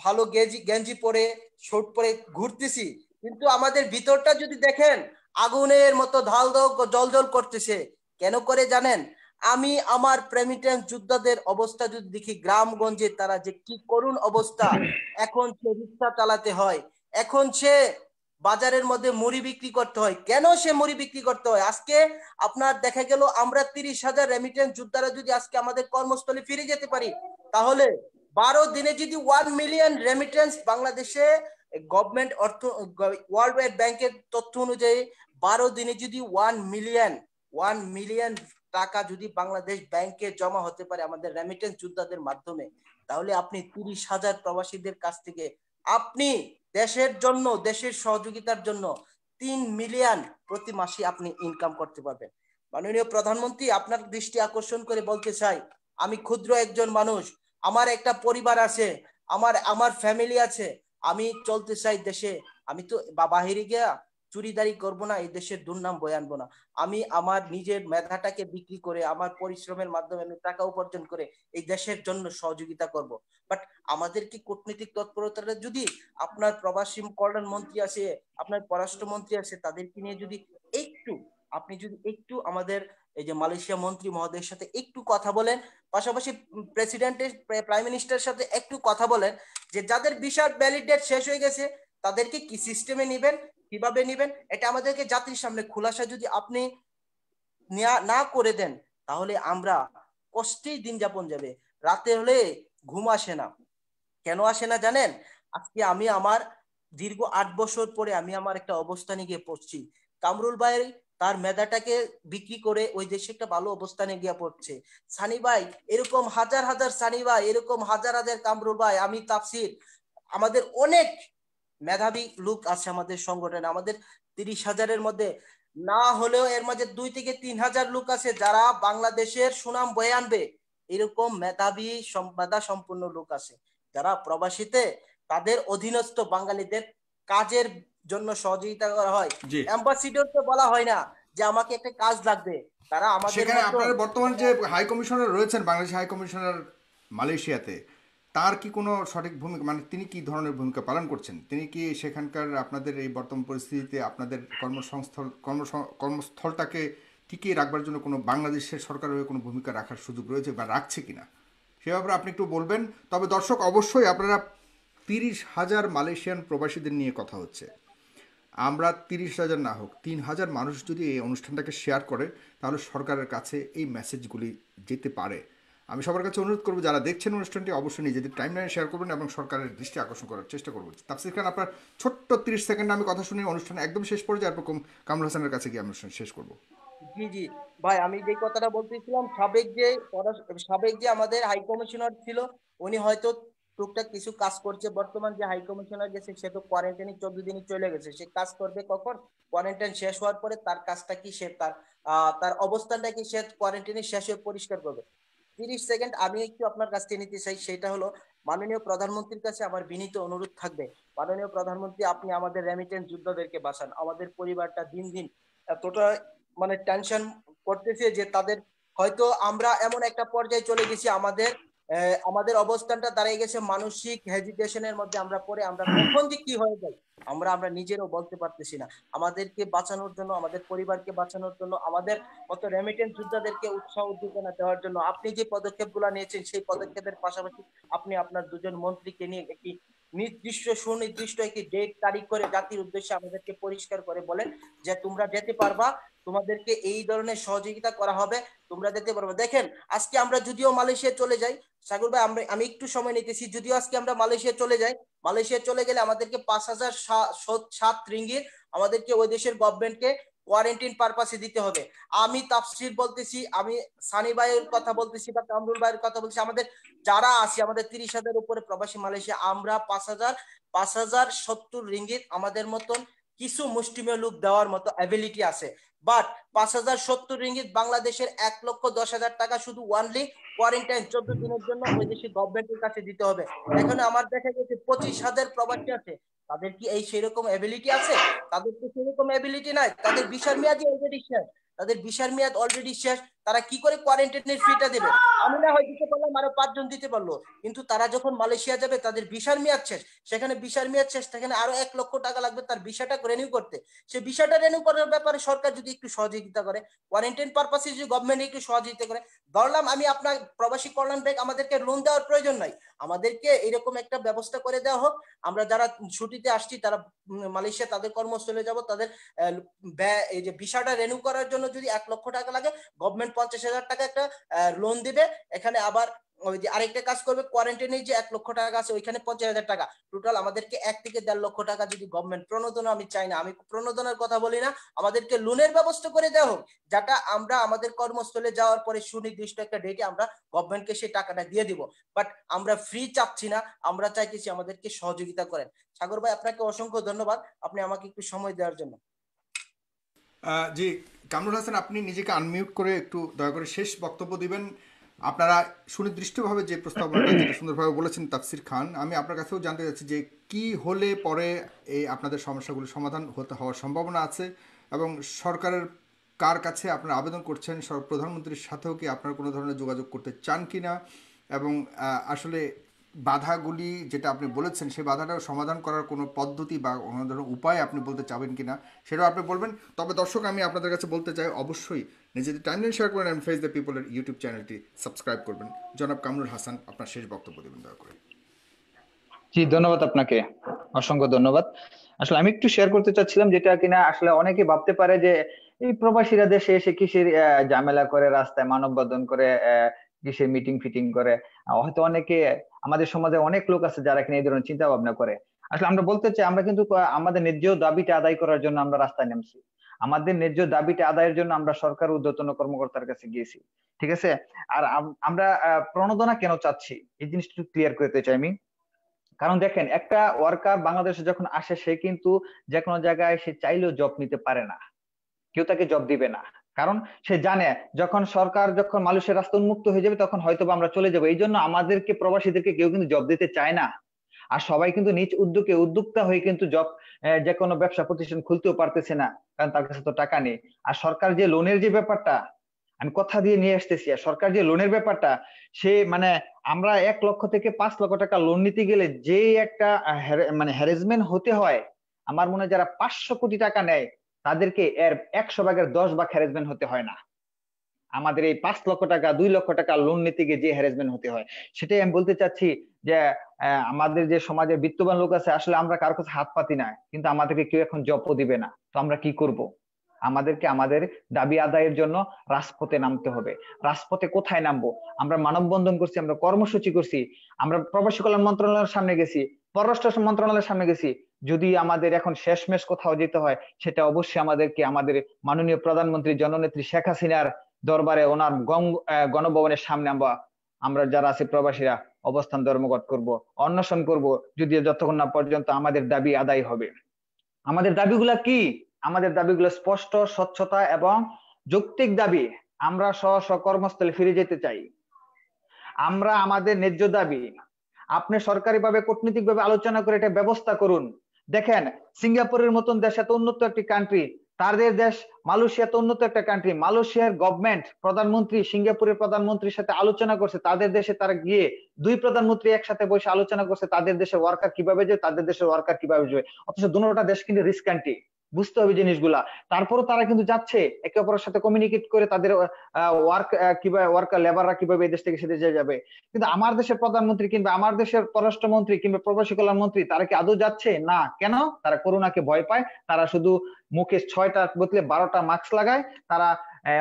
ভালো গেঞ্জি গেঞ্জি পরে শোট পরে ঘুরতেছি কিন্তু আমাদের ভিতরটা যদি দেখেন আগুনের মতো ধাল জল জল করতেছে কেন করে জানেন আমি আমার প্রেমিটেন্স যোদ্ধাদের অবস্থা যদি দেখি গ্রামগঞ্জে তারা যে কি করুন অবস্থা এখন সে রিক্সা চালাতে হয় এখন সে বাজারের মধ্যে মুড়ি বিক্রি করতে হয় কেন সে মুড়ি বিক্রি করতে হয় আজকে আপনার দেখা গেল আমরা তিরিশ হাজার রেমিটেন্স যোদ্ধারা যদি আজকে আমাদের কর্মস্থলে ফিরে যেতে পারি তাহলে বারো দিনে যদি ওয়ান মিলিয়ন রেমিটেন্স বাংলাদেশে গভর্নমেন্ট অর্থ ওয়ার্ল্ড ব্যাংকের তথ্য অনুযায়ী বারো দিনে যদি ওয়ান মিলিয়ন ওয়ান মিলিয়ন টাকা যদি বাংলাদেশ ব্যাংকে জমা হতে পারে আমাদের রেমিটেন্স যোদ্ধাদের মাধ্যমে তাহলে আপনি তিরিশ হাজার প্রবাসীদের কাছ থেকে আপনি দেশের জন্য দেশের সহযোগিতার জন্য তিন মিলিয়ন প্রতি মাসে আপনি ইনকাম করতে পারবেন মাননীয় প্রধানমন্ত্রী আপনার দৃষ্টি আকর্ষণ করে বলতে চাই আমি ক্ষুদ্র একজন মানুষ আমার একটা পরিবার আছে আমার আমার ফ্যামিলি আছে আমি চলতে চাই দেশে আমি তো বাহিরে গিয়া চুরিদারি করব না এই দেশের দুর্নাম বয়ে আনবো না আমি আমার নিজের মেধাটাকে বিক্রি করে আমার পরিশ্রমের মাধ্যমে আমি টাকা উপার্জন করে এই দেশের জন্য সহযোগিতা করব বাট আমাদের কি কূটনৈতিক তৎপরতাটা যদি আপনার প্রবাসী কল্যাণ মন্ত্রী আছে আপনার পররাষ্ট্র মন্ত্রী আছে তাদেরকে নিয়ে যদি একটু আপনি যদি একটু আমাদের এই যে মালয়েশিয়া মন্ত্রী মহোদয়ের সাথে একটু কথা বলেন পাশাপাশি প্রেসিডেন্টের প্রাইম মিনিস্টারের সাথে একটু কথা বলেন যে যাদের বিশাল ভ্যালিড ডেট শেষ হয়ে গেছে তাদেরকে কি সিস্টেমে নেবেন কিভাবে নেবেন এটা আমাদেরকে জাতির সামনে খোলাসা যদি আপনি না করে দেন তাহলে আমরা কষ্টেই দিন যাপন যাবে রাতে হলে ঘুম আসে না কেন আসে না জানেন আজকে আমি আমার দীর্ঘ আট বছর পরে আমি আমার একটা অবস্থানে গিয়ে পড়ছি কামরুল ভাই তার মেধাটাকে বিক্রি করে ওই দেশে একটা ভালো অবস্থানে গিয়ে পড়ছে সানি ভাই এরকম হাজার হাজার সানি ভাই এরকম হাজার হাজার কামরুল ভাই আমি তাফসির আমাদের অনেক মেধাবী লোক আছে আমাদের সংগঠনে আমাদের তিরিশ হাজারের মধ্যে না হলেও এর মাঝে দুই থেকে তিন হাজার লোক আছে যারা বাংলাদেশের সুনাম বয়ে আনবে এরকম মেধাবী মেধা সম্পূর্ণ লোক আছে যারা প্রবাসীতে তাদের অধীনস্থ বাঙালিদের কাজের জন্য সহযোগিতা করা হয় তো বলা হয় না যে আমাকে একটা কাজ লাগবে তারা আমাদের সেখানে আপনার বর্তমান যে হাই কমিশনার রয়েছেন বাংলাদেশ হাই কমিশনার মালয়েশিয়াতে তার কি কোনো সঠিক ভূমিকা মানে তিনি কি ধরনের ভূমিকা পালন করছেন তিনি কি সেখানকার আপনাদের এই বর্তমান পরিস্থিতিতে আপনাদের কর্মসংস্থল কর্ম কর্মস্থলটাকে টিকিয়ে রাখবার জন্য কোনো বাংলাদেশের সরকার হয়ে কোনো ভূমিকা রাখার সুযোগ রয়েছে বা রাখছে কি না সে ব্যাপারে আপনি একটু বলবেন তবে দর্শক অবশ্যই আপনারা তিরিশ হাজার মালয়েশিয়ান প্রবাসীদের নিয়ে কথা হচ্ছে আমরা তিরিশ হাজার না হোক তিন হাজার মানুষ যদি এই অনুষ্ঠানটাকে শেয়ার করে তাহলে সরকারের কাছে এই মেসেজগুলি যেতে পারে আমি সবার কাছে অনুরোধ করবো যারা দেখছেন অনুষ্ঠানটি অবশ্যই নিজেদের টাইম লাইনে শেয়ার করবেন এবং সরকারের দৃষ্টি আকর্ষণ করার চেষ্টা করবো তাফসির খান আপনার ছোট্ট তিরিশ সেকেন্ডে আমি কথা শুনে অনুষ্ঠান একদম শেষ পড়ে যায় এরকম কামরুল হাসানের কাছে গিয়ে অনুষ্ঠান শেষ করবো জি জি ভাই আমি যে কথাটা বলতেছিলাম সাবেক যে সাবেক যে আমাদের হাই কমিশনার ছিল উনি হয়তো টুকটাক কিছু কাজ করছে বর্তমান যে হাই কমিশনার গেছে সে তো কোয়ারেন্টাইনে চোদ্দ দিনই চলে গেছে সে কাজ করবে কখন কোয়ারেন্টাইন শেষ হওয়ার পরে তার কাজটা কি সে তার তার অবস্থানটা কি সে কোয়ারেন্টাইনে শেষ হয়ে পরিষ্কার করবে তিরিশ সেকেন্ড আমি একটু আপনার কাছ থেকে নিতে চাই সেটা হলো মাননীয় প্রধানমন্ত্রীর কাছে আমার বিনীত অনুরোধ থাকবে মাননীয় প্রধানমন্ত্রী আপনি আমাদের রেমিটেন্স যোদ্ধাদেরকে বাঁচান আমাদের পরিবারটা দিন দিন এতটা মানে টেনশন করতেছে যে তাদের হয়তো আমরা এমন একটা পর্যায়ে চলে গেছি আমাদের আমাদের অবস্থানটা দাঁড়িয়ে গেছে মানসিক হেজিটেশনের মধ্যে আমরা পরে আমরা কখন যে কি হয়ে যাই আমরা আমরা নিজেরও বলতে পারতেছি না আমাদেরকে বাঁচানোর জন্য আমাদের পরিবারকে বাঁচানোর জন্য আমাদের মতো রেমিটেন্স যোদ্ধাদেরকে উৎসাহ উদ্দীপনা দেওয়ার জন্য আপনি যে পদক্ষেপগুলো নিয়েছেন সেই পদক্ষেপের পাশাপাশি আপনি আপনার দুজন মন্ত্রীকে নিয়ে একটি নির্দিষ্ট সুনির্দিষ্ট একটি ডেট তারিখ করে জাতির উদ্দেশ্যে আমাদেরকে পরিষ্কার করে বলেন যে তোমরা যেতে পারবা তোমাদেরকে এই ধরনের সহযোগিতা করা হবে তোমরা দেখতে পারবে দেখেন আজকে আমরা যদিও মালয়েশিয়া চলে যাই সাগর ভাই আমরা আমি একটু সময় নিতেছি যদিও আজকে আমরা মালয়েশিয়া চলে যাই মালয়েশিয়া চলে গেলে আমাদেরকে পাঁচ হাজার সাত রিঙ্গির আমাদেরকে ওই দেশের গভর্নমেন্টকে কোয়ারেন্টিন পারপাসে দিতে হবে আমি তাফসির বলতেছি আমি সানি ভাইয়ের কথা বলতেছি বা কামরুল ভাইয়ের কথা বলছি আমাদের যারা আছি আমাদের তিরিশ হাজার উপরে প্রবাসী মালয়েশিয়া আমরা পাঁচ হাজার পাঁচ হাজার সত্তর রিঙ্গিত আমাদের মতন কিছু মুষ্টিমেয় লোক দেওয়ার মতো অ্যাবিলিটি আছে বাট পাঁচ হাজার সত্তর রিঙ্গিত বাংলাদেশের এক লক্ষ দশ হাজার টাকা শুধু ওয়ানলি কোয়ারেন্টাইন চোদ্দ দিনের জন্য ওই দেশের গভর্নমেন্টের কাছে দিতে হবে এখন আমার দেখা গেছে পঁচিশ হাজার প্রবাসী আছে তাদের কি এই সেরকম অ্যাবিলিটি আছে তাদের তো সেরকম অ্যাবিলিটি নাই তাদের বিশাল মেয়াদি অলরেডি শেষ তাদের বিশাল মেয়াদ অলরেডি শেষ তারা কি করে কোয়ারেন্টাইনের ফিটা দেবে আমি না হয় দিতে পারলাম আরো পাঁচজন দিতে পারলো কিন্তু তারা যখন মালয়েশিয়া যাবে তাদের ভিসার মেয়াদ শেষ সেখানে ভিসার মেয়াদ শেষ সেখানে আরো এক লক্ষ টাকা লাগবে তার ভিসাটা রেনিউ করতে সে ভিসাটা রেনিউ করার ব্যাপারে সরকার যদি একটু সহযোগিতা করে কোয়ারেন্টাইন পারপাসে যদি গভর্নমেন্ট একটু সহযোগিতা করে ধরলাম আমি আপনার প্রবাসী কল্যাণ ব্যাংক আমাদেরকে লোন দেওয়ার প্রয়োজন নাই আমাদেরকে এরকম একটা ব্যবস্থা করে দেওয়া হোক আমরা যারা ছুটিতে আসছি তারা মালয়েশিয়া তাদের কর্মস্থলে যাব তাদের এই যে ভিসাটা রেনিউ করার জন্য যদি এক লক্ষ টাকা লাগে গভর্নমেন্ট পঞ্চাশ হাজার টাকা একটা লোন দিবে এখানে আবার ওই যে আরেকটা কাজ করবে কোয়ারেন্টাইনে যে এক লক্ষ টাকা আছে ওইখানে পঞ্চাশ হাজার টাকা টোটাল আমাদেরকে এক থেকে দেড় লক্ষ টাকা যদি গভর্নমেন্ট প্রণোদনা আমি চাই না আমি প্রণোদনার কথা বলি না আমাদেরকে লোনের ব্যবস্থা করে দেওয়া হোক যেটা আমরা আমাদের কর্মস্থলে যাওয়ার পরে সুনির্দিষ্ট একটা ডেটে আমরা গভর্নমেন্টকে সেই টাকাটা দিয়ে দিব বাট আমরা ফ্রি চাচ্ছি না আমরা চাইতেছি আমাদেরকে সহযোগিতা করেন সাগর ভাই আপনাকে অসংখ্য ধন্যবাদ আপনি আমাকে একটু সময় দেওয়ার জন্য জি কামরুল হাসান আপনি নিজেকে আনমিউট করে একটু দয়া করে শেষ বক্তব্য দিবেন আপনারা সুনির্দিষ্টভাবে যে প্রস্তাবনাটা যেটা সুন্দরভাবে বলেছেন তাফসির খান আমি আপনার কাছেও জানতে চাচ্ছি যে কি হলে পরে এই আপনাদের সমস্যাগুলো সমাধান হতে হওয়ার সম্ভাবনা আছে এবং সরকারের কার কাছে আপনারা আবেদন করছেন প্রধানমন্ত্রীর সাথেও কি আপনারা কোনো ধরনের যোগাযোগ করতে চান কি না এবং আসলে বাধাগুলি যেটা আপনি বলেছেন সেই বাধাটা সমাধান করার কোনো পদ্ধতি বা অন্য ধরনের উপায় আপনি বলতে চাবেন কি না সেটাও আপনি বলবেন তবে দর্শক আমি আপনাদের কাছে বলতে চাই অবশ্যই নিজেদের টাইমলাইন শেয়ার করেন অ্যান্ড ফেস দ্য পিপলের ইউটিউব চ্যানেলটি সাবস্ক্রাইব করবেন জনাব কামরুল হাসান আপনার শেষ বক্তব্য দেবেন দয়া করে জি ধন্যবাদ আপনাকে অসংখ্য ধন্যবাদ আসলে আমি একটু শেয়ার করতে চাচ্ছিলাম যেটা কিনা আসলে অনেকে ভাবতে পারে যে এই প্রবাসীরা দেশে এসে কিসের ঝামেলা করে রাস্তায় মানব করে কিসের মিটিং ফিটিং করে হয়তো অনেকে আমাদের সমাজে অনেক লোক আছে যারা কিনা এই ধরনের চিন্তা ভাবনা করে আসলে আমরা বলতে চাই আমরা কিন্তু আমাদের ন্যায্য দাবিটা আদায় করার জন্য আমরা রাস্তায় নামছি আমাদের ন্যায্য দাবিটা আদায়ের জন্য আমরা সরকার উদ্যতন কর্মকর্তার কাছে গিয়েছি ঠিক আছে আর আমরা প্রণোদনা কেন চাচ্ছি এই জিনিসটা একটু ক্লিয়ার করতে চাই আমি কারণ দেখেন একটা ওয়ার্কার বাংলাদেশে যখন আসে সে কিন্তু যে কোনো জায়গায় সে চাইলেও জব নিতে পারে না কেউ তাকে জব দিবে না কারণ সে জানে যখন সরকার যখন মানুষের রাস্তা উন্মুক্ত হয়ে যাবে তখন হয়তো আমরা চলে যাবো এই জন্য আমাদেরকে প্রবাসীদেরকে কেউ কিন্তু জব দিতে চায় না আর সবাই কিন্তু নিজ উদ্যোগে উদ্যোক্তা হয়ে কিন্তু জব যে কোনো ব্যবসা প্রতিষ্ঠান খুলতেও পারতেছে না কারণ তার কাছে তো টাকা নেই আর সরকার যে লোনের যে ব্যাপারটা আমি কথা দিয়ে নিয়ে আসতেছি আর সরকার যে লোনের ব্যাপারটা সে মানে আমরা এক লক্ষ থেকে পাঁচ লক্ষ টাকা লোন নিতে গেলে যে একটা মানে হ্যারেসমেন্ট হতে হয় আমার মনে হয় যারা পাঁচশো কোটি টাকা নেয় তাদেরকে এর একশো ভাগের দশ ভাগ হ্যারেসমেন্ট হতে হয় না আমাদের এই পাঁচ লক্ষ টাকা দুই লক্ষ টাকা লোন নিতে গিয়ে যে হ্যারেসমেন্ট হতে হয় সেটাই আমি বলতে চাচ্ছি যে আমাদের যে সমাজে বিত্তবান লোক আছে আসলে আমরা কারো কাছে হাত পাতি না কিন্তু আমাদেরকে কেউ এখন জব দিবে না তো আমরা কি করবো আমাদেরকে আমাদের দাবি আদায়ের জন্য রাজপথে নামতে হবে রাজপথে কোথায় নামবো আমরা মানববন্ধন করছি আমরা কর্মসূচি করছি আমরা প্রবাসী কল্যাণ মন্ত্রণালয়ের সামনে গেছি পররাষ্ট্র মন্ত্রণালয়ের সামনে গেছি যদি আমাদের এখন শেষমেশ কোথাও যেতে হয় সেটা অবশ্যই আমাদেরকে আমাদের মাননীয় প্রধানমন্ত্রী জননেত্রী শেখ হাসিনার দরবারে ওনার গণভবনের সামনে আমরা আমরা যারা আছি প্রবাসীরা অবস্থান ধর্মঘট করব অন্বেষণ করব যদি যতক্ষণ না পর্যন্ত আমাদের দাবি আদায় হবে আমাদের দাবিগুলা কি আমাদের দাবিগুলো স্পষ্ট স্বচ্ছতা এবং যৌক্তিক দাবি আমরা স্ব কর্মস্থলে ফিরে যেতে চাই আমরা আমাদের ন্যায্য দাবি আপনি সরকারিভাবে কূটনৈতিকভাবে আলোচনা করে এটা ব্যবস্থা করুন দেখেন সিঙ্গাপুরের মতন দেশ এত উন্নত একটি কান্ট্রি তাদের দেশ মালয়েশিয়া তো উন্নত একটা কান্ট্রি মালয়েশিয়ার গভর্নমেন্ট প্রধানমন্ত্রী সিঙ্গাপুরের প্রধানমন্ত্রীর সাথে আলোচনা করছে তাদের দেশে তারা গিয়ে দুই প্রধানমন্ত্রী একসাথে বসে আলোচনা করছে তাদের দেশে ওয়ার্কার কিভাবে যাবে তাদের দেশে ওয়ার্কার কিভাবে যাবে অথচ দুটা দেশ কিন্তু রিস্ক কান্ট্রি বুঝতে হবে জিনিসগুলা তারপরও তারা কিন্তু যাচ্ছে একে অপরের সাথে কমিউনিকেট করে তাদের ওয়ার্ক কিভাবে ওয়ার্কার লেবাররা কিভাবে এই দেশ থেকে সেদেশে দেশে যাবে কিন্তু আমার দেশের প্রধানমন্ত্রী কিংবা আমার দেশের পররাষ্ট্রমন্ত্রী কিংবা প্রবাসী কল্যাণ মন্ত্রী তারা কি আদৌ যাচ্ছে না কেন তারা করোনাকে ভয় পায় তারা শুধু মুখে ছয়টা বদলে বারোটা মাস্ক লাগায় তারা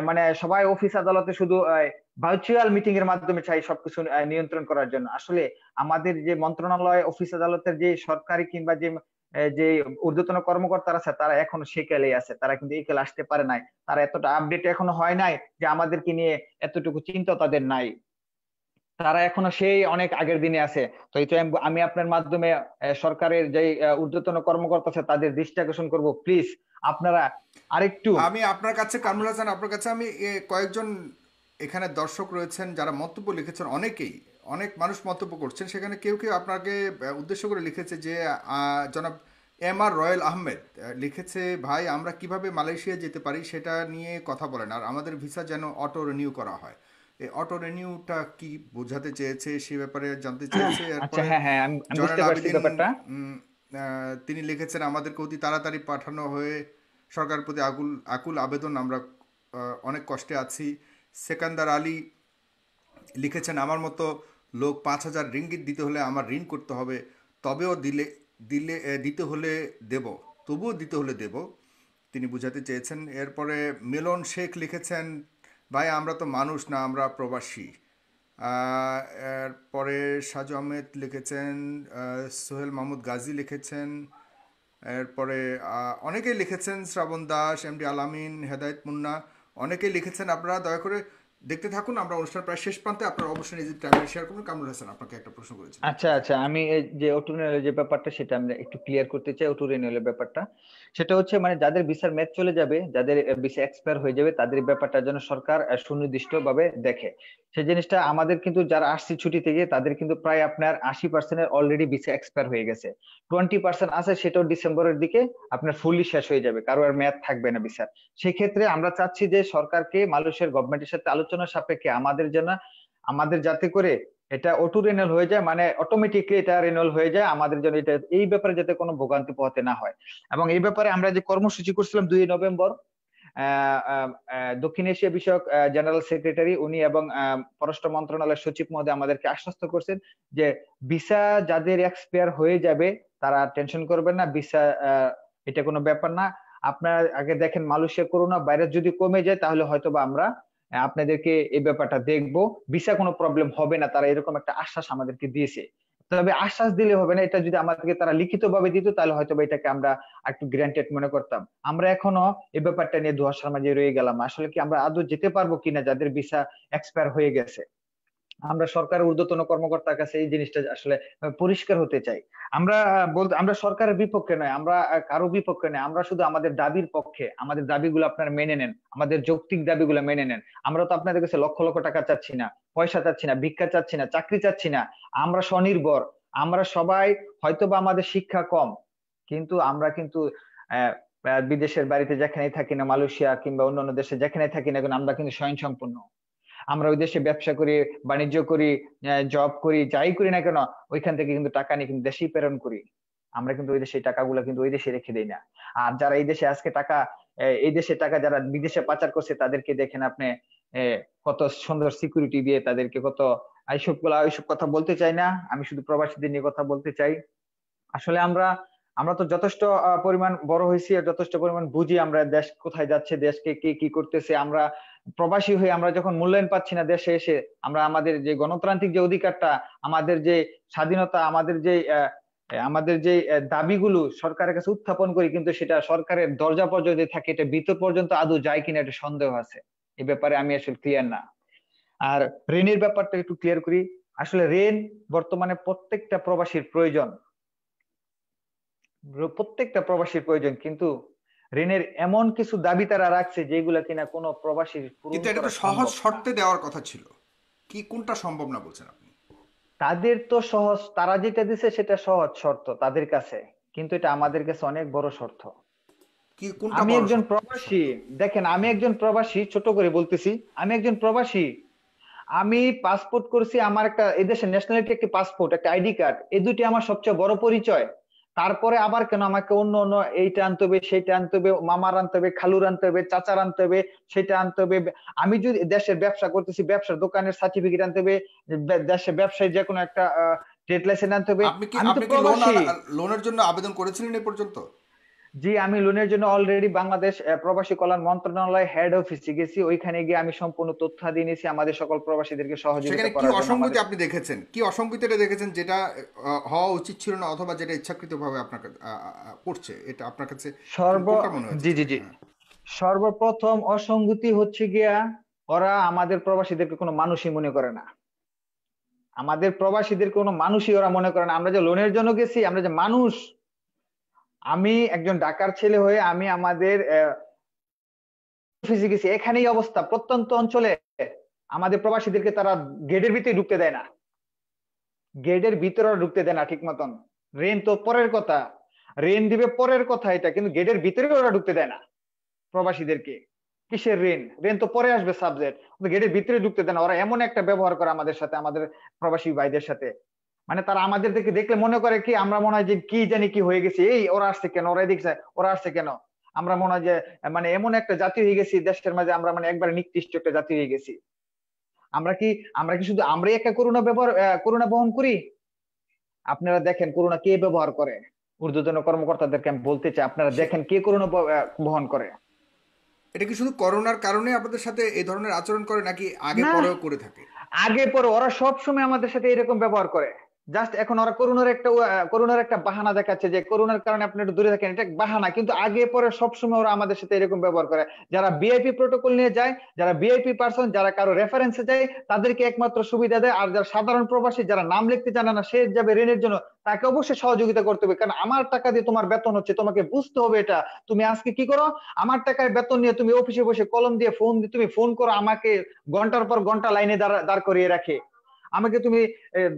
মানে সবাই অফিস আদালতে শুধু ভার্চুয়াল মিটিং এর মাধ্যমে চাই সবকিছু নিয়ন্ত্রণ করার জন্য আসলে আমাদের যে মন্ত্রণালয় অফিস আদালতের যে সরকারি কিংবা যে যে ঊর্ধ্বতন কর্মকর্তারা আছে তারা এখনো সে খেলেই আছে তারা কিন্তু এই খেলে আসতে পারে নাই তারা এতটা আপডেট এখনো হয় নাই যে আমাদেরকে নিয়ে এতটুকু চিন্তা তাদের নাই তারা এখনো সেই অনেক আগের দিনে আছে তো এই আমি আপনার মাধ্যমে সরকারের যে ঊর্ধ্বতন কর্মকর্তা আছে তাদের দৃষ্টি আকর্ষণ করবো প্লিজ আপনারা আরেকটু আমি আপনার কাছে কামরুল হাসান আপনার কাছে আমি কয়েকজন এখানে দর্শক রয়েছেন যারা মন্তব্য লিখেছেন অনেকেই অনেক মানুষ মন্তব্য করছেন সেখানে কেউ কেউ আপনাকে উদ্দেশ্য করে লিখেছে যে জনাব এম আর রয়্যাল আহমেদ লিখেছে ভাই আমরা কিভাবে মালয়েশিয়া যেতে পারি সেটা নিয়ে কথা বলেন আর আমাদের ভিসা যেন অটো রিনিউ করা হয় এই অটো রিনিউটা কি বোঝাতে চেয়েছে সে ব্যাপারে জানতে চেয়েছে আচ্ছা, হ্যাঁ, হ্যাঁ, তিনি লিখেছেন আমাদেরকে অতি তাড়াতাড়ি পাঠানো হয়ে সরকার প্রতি আকুল আকুল আবেদন আমরা অনেক কষ্টে আছি সেকান্দার আলী লিখেছেন আমার মতো লোক পাঁচ হাজার রিঙ্গিত দিতে হলে আমার ঋণ করতে হবে তবেও দিলে দিলে দিতে হলে দেব তবুও দিতে হলে দেব তিনি বুঝাতে চেয়েছেন এরপরে মিলন শেখ লিখেছেন ভাই আমরা তো মানুষ না আমরা প্রবাসী এরপরে সাজু আহমেদ লিখেছেন সোহেল মাহমুদ গাজী লিখেছেন এরপরে অনেকেই লিখেছেন শ্রাবণ দাস এম ডি আলামিন হেদায়ত মুন্না অনেকেই লিখেছেন আপনারা দয়া করে দেখতে থাকুন আমরা অনুষ্ঠান প্রায় শেষ প্রান্তে আপনার অবশ্যই নিজের ট্রাভেল শেয়ার করুন কামরুল হাসান আপনাকে একটা প্রশ্ন করেছি আচ্ছা আচ্ছা আমি যে অটো অটোরেনিয়ালের যে ব্যাপারটা সেটা আমরা একটু ক্লিয়ার করতে চাই অটো অটোরেনিয়ালের ব্যাপারটা সেটা হচ্ছে মানে যাদের ভিসার মেয়াদ চলে যাবে যাদের ভিসা এক্সপায়ার হয়ে যাবে তাদের ব্যাপারটা যেন সরকার সুনির্দিষ্টভাবে দেখে সেই জিনিসটা আমাদের কিন্তু যারা আসছে ছুটি থেকে তাদের কিন্তু প্রায় আপনার আশি পার্সেন্টের অলরেডি ভিসা এক্সপায়ার হয়ে গেছে টোয়েন্টি পার্সেন্ট আছে সেটাও ডিসেম্বরের দিকে আপনার ফুলি শেষ হয়ে যাবে কারো আর ম্যাথ থাকবে না ভিসার সেক্ষেত্রে আমরা চাচ্ছি যে সরকারকে মালয়েশিয়ার গভর্নমেন্টের সাথে আলোচনা আলোচনা সাপেক্ষে আমাদের যেন আমাদের যাতে করে এটা অটো রেনাল হয়ে যায় মানে অটোমেটিকলি এটা রেনাল হয়ে যায় আমাদের জন্য এটা এই ব্যাপারে যাতে কোনো ভোগান্তি পোহাতে না হয় এবং এই ব্যাপারে আমরা যে কর্মসূচি করছিলাম দুই নভেম্বর দক্ষিণ এশিয়া বিষয়ক জেনারেল সেক্রেটারি উনি এবং পররাষ্ট্র মন্ত্রণালয়ের সচিব মহোদয় আমাদেরকে আশ্বস্ত করছেন যে ভিসা যাদের এক্সপায়ার হয়ে যাবে তারা টেনশন করবেন না ভিসা এটা কোনো ব্যাপার না আপনারা আগে দেখেন মালয়েশিয়া করোনা ভাইরাস যদি কমে যায় তাহলে হয়তো বা আমরা আপনাদেরকে এই ব্যাপারটা দেখবো ভিসা কোনো প্রবলেম হবে না তারা এরকম একটা আশ্বাস আমাদেরকে দিয়েছে তবে আশ্বাস দিলে হবে না এটা যদি আমাদেরকে তারা লিখিত ভাবে দিত তাহলে হয়তো এটাকে আমরা একটু গ্রান্টেড মনে করতাম আমরা এখনো এই ব্যাপারটা নিয়ে ধোয়াশার মাঝে রয়ে গেলাম আসলে কি আমরা আদৌ যেতে পারবো কিনা যাদের ভিসা এক্সপায়ার হয়ে গেছে আমরা সরকারের ঊর্ধ্বতন কর্মকর্তার কাছে এই জিনিসটা আসলে পরিষ্কার হতে চাই আমরা বলতে আমরা সরকারের বিপক্ষে নয় আমরা কারো বিপক্ষে নয় আমরা শুধু আমাদের দাবির পক্ষে আমাদের দাবিগুলো আপনারা মেনে নেন আমাদের যৌক্তিক দাবিগুলো মেনে নেন আমরা তো আপনাদের কাছে লক্ষ লক্ষ টাকা চাচ্ছি না পয়সা চাচ্ছি না ভিক্ষা চাচ্ছি না চাকরি চাচ্ছি না আমরা স্বনির্ভর আমরা সবাই হয়তোবা আমাদের শিক্ষা কম কিন্তু আমরা কিন্তু বিদেশের বাড়িতে যেখানেই থাকি না মালয়েশিয়া কিংবা অন্যান্য দেশে যেখানেই থাকি না আমরা কিন্তু স্বয়ংসম্পূর্ণ আমরা ওই দেশে ব্যবসা করি বাণিজ্য করি জব করি যাই করি না কেন ওইখান থেকে কিন্তু টাকা নিয়ে কিন্তু দেশেই প্রেরণ করি আমরা কিন্তু ওই দেশে টাকাগুলো কিন্তু ওই দেশে রেখে দেই না আর যারা এই দেশে আজকে টাকা এই দেশে টাকা যারা বিদেশে পাচার করছে তাদেরকে দেখেন আপনি কত সুন্দর সিকিউরিটি দিয়ে তাদেরকে কত এইসব গুলা ওইসব কথা বলতে চাই না আমি শুধু প্রবাসীদের নিয়ে কথা বলতে চাই আসলে আমরা আমরা তো যথেষ্ট পরিমাণ বড় হয়েছি আর যথেষ্ট পরিমাণ বুঝি আমরা দেশ কোথায় যাচ্ছে দেশকে কে কি করতেছে আমরা প্রবাসী হয়ে আমরা যখন মূল্যায়ন পাচ্ছি না দেশে এসে আমরা আমাদের যে গণতান্ত্রিক যে অধিকারটা আমাদের যে স্বাধীনতা আমাদের যে আমাদের যে দাবিগুলো সরকারের কাছে উত্থাপন করি কিন্তু সেটা সরকারের দরজা পর্যন্ত থাকে এটা ভিতর পর্যন্ত আদৌ যায় কিনা এটা সন্দেহ আছে এ ব্যাপারে আমি আসলে ক্লিয়ার না আর ঋণের ব্যাপারটা একটু ক্লিয়ার করি আসলে ঋণ বর্তমানে প্রত্যেকটা প্রবাসীর প্রয়োজন প্রত্যেকটা প্রবাসীর প্রয়োজন কিন্তু ঋণের এমন কিছু দাবি তারা রাখছে যেগুলো কিনা কোনো প্রবাসীর কিন্তু এটা তো সহজ শর্তে দেওয়ার কথা ছিল কি কোনটা সম্ভব না বলছেন আপনি তাদের তো সহজ তারা যেটা দিছে সেটা সহজ শর্ত তাদের কাছে কিন্তু এটা আমাদের কাছে অনেক বড় শর্ত আমি একজন প্রবাসী দেখেন আমি একজন প্রবাসী ছোট করে বলতেছি আমি একজন প্রবাসী আমি পাসপোর্ট করছি আমার একটা এদেশের ন্যাশনালিটি একটি পাসপোর্ট একটা আইডি কার্ড এই দুটি আমার সবচেয়ে বড় পরিচয় তারপরে আবার কেন আমাকে অন্য অন্য এইটা আনতে হবে সেইটা আনতে হবে মামার আনতে হবে খালুর আনতে হবে চাচার আনতে হবে সেটা আনতে হবে আমি যদি দেশের ব্যবসা করতেছি ব্যবসার দোকানের সার্টিফিকেট আনতে হবে দেশের ব্যবসায় যে কোনো একটা ট্রেড লাইসেন্স আনতে হবে আপনি কি লোনের জন্য আবেদন করেছিলেন এ পর্যন্ত জি আমি লোনের জন্য অলরেডি বাংলাদেশ প্রবাসী কল্যাণ মন্ত্রণালয় হেড অফিসে গেছি ওইখানে গিয়ে আমি সম্পূর্ণ তথ্য দিয়ে নিয়েছি আমাদের সকল প্রবাসীদেরকে সহযোগিতা করার কি অসঙ্গতি আপনি দেখেছেন কি অসঙ্গতিটা দেখেছেন যেটা হওয়া উচিত ছিল না অথবা যেটা ইচ্ছাকৃতভাবে আপনার করছে এটা আপনার কাছে সর্ব জি জি জি সর্বপ্রথম অসঙ্গতি হচ্ছে গিয়া ওরা আমাদের প্রবাসীদেরকে কোনো মানুষই মনে করে না আমাদের প্রবাসীদের কোনো মানুষই ওরা মনে করে না আমরা যে লোনের জন্য গেছি আমরা যে মানুষ আমি একজন ডাকার ছেলে হয়ে আমি আমাদের এখানেই অবস্থা প্রত্যন্ত অঞ্চলে আমাদের প্রবাসীদেরকে তারা গেটের ভিতরে ঢুকতে দেয় না গেটের ভিতরে ঢুকতে দেয় না ঠিক মতন রেন তো পরের কথা রেন দিবে পরের কথা এটা কিন্তু গেটের ভিতরে ওরা ঢুকতে দেয় না প্রবাসীদেরকে কিসের রেন রেন তো পরে আসবে সাবজেক্ট গেটের ভিতরে ঢুকতে দেয় না ওরা এমন একটা ব্যবহার করে আমাদের সাথে আমাদের প্রবাসী ভাইদের সাথে মানে তারা আমাদের থেকে দেখলে মনে করে কি আমরা মনে হয় যে কি জানি কি হয়ে গেছি এই ওরা আসছে কেন ওরা দেখছে ওরা আসছে কেন আমরা মনে হয় যে মানে এমন একটা জাতি হয়ে গেছি দেশের মাঝে আমরা মানে একবার নিকৃষ্ট একটা জাতি হয়ে গেছি আমরা কি আমরা কি শুধু আমরাই একটা করোনা ব্যবহার করোনা বহন করি আপনারা দেখেন করোনা কে ব্যবহার করে ঊর্ধ্বতন কর্মকর্তাদেরকে আমি বলতে চাই আপনারা দেখেন কে করোনা বহন করে এটা কি শুধু করোনার কারণে আপনাদের সাথে এই ধরনের আচরণ করে নাকি আগে পরেও করে থাকে আগে পরে ওরা সব সময় আমাদের সাথে এরকম ব্যবহার করে জাস্ট এখন ওরা করুণার একটা করুণার একটা বাহানা দেখাচ্ছে যে করোনার কারণে আপনি একটু দূরে থাকেন এটা বাহানা কিন্তু আগে পরে সবসময় ওরা আমাদের সাথে এরকম ব্যবহার করে যারা বিআইপি প্রোটোকল নিয়ে যায় যারা ভিআইপি পার্সন যারা কারো রেফারেন্সে যায় তাদেরকে একমাত্র সুবিধা দেয় আর যারা সাধারণ প্রবাসী যারা নাম লিখতে জানে না সে যাবে ঋণের জন্য তাকে অবশ্যই সহযোগিতা করতে হবে কারণ আমার টাকা দিয়ে তোমার বেতন হচ্ছে তোমাকে বুঝতে হবে এটা তুমি আজকে কি করো আমার টাকায় বেতন নিয়ে তুমি অফিসে বসে কলম দিয়ে ফোন দিয়ে তুমি ফোন করো আমাকে ঘন্টার পর ঘন্টা লাইনে দাঁড় করিয়ে রাখে আমাকে তুমি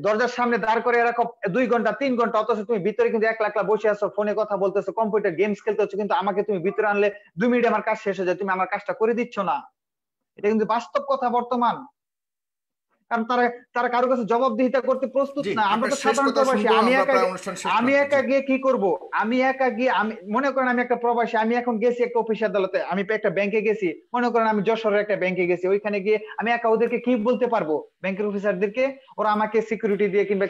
দরজার সামনে দাঁড় করে এরকম দুই ঘন্টা তিন ঘন্টা অথচ তুমি ভিতরে কিন্তু এক লাখলা বসে আছো ফোনে কথা বলতেছো কম্পিউটার গেমস খেলতে হচ্ছে কিন্তু আমাকে তুমি ভিতরে আনলে দুই মিনিট আমার কাজ শেষ হয়ে যায় তুমি আমার কাজটা করে দিচ্ছ না এটা কিন্তু বাস্তব কথা বর্তমান কারণ তারা তারা কারো কাছে জবাবদিহিতা করতে প্রস্তুত না আমরা তো সাধারণ প্রবাসী আমি একা আমি একা গিয়ে কি করব আমি একা গিয়ে আমি মনে করেন আমি একটা প্রবাসী আমি এখন গেছি একটা অফিস আদালতে আমি একটা ব্যাংকে গেছি মনে করেন আমি যশোরের একটা ব্যাংকে গেছি ওইখানে গিয়ে আমি একা ওদেরকে কি বলতে পারবো ব্যাংকের অফিসারদেরকে ওরা আমাকে সিকিউরিটি দিয়ে কিংবা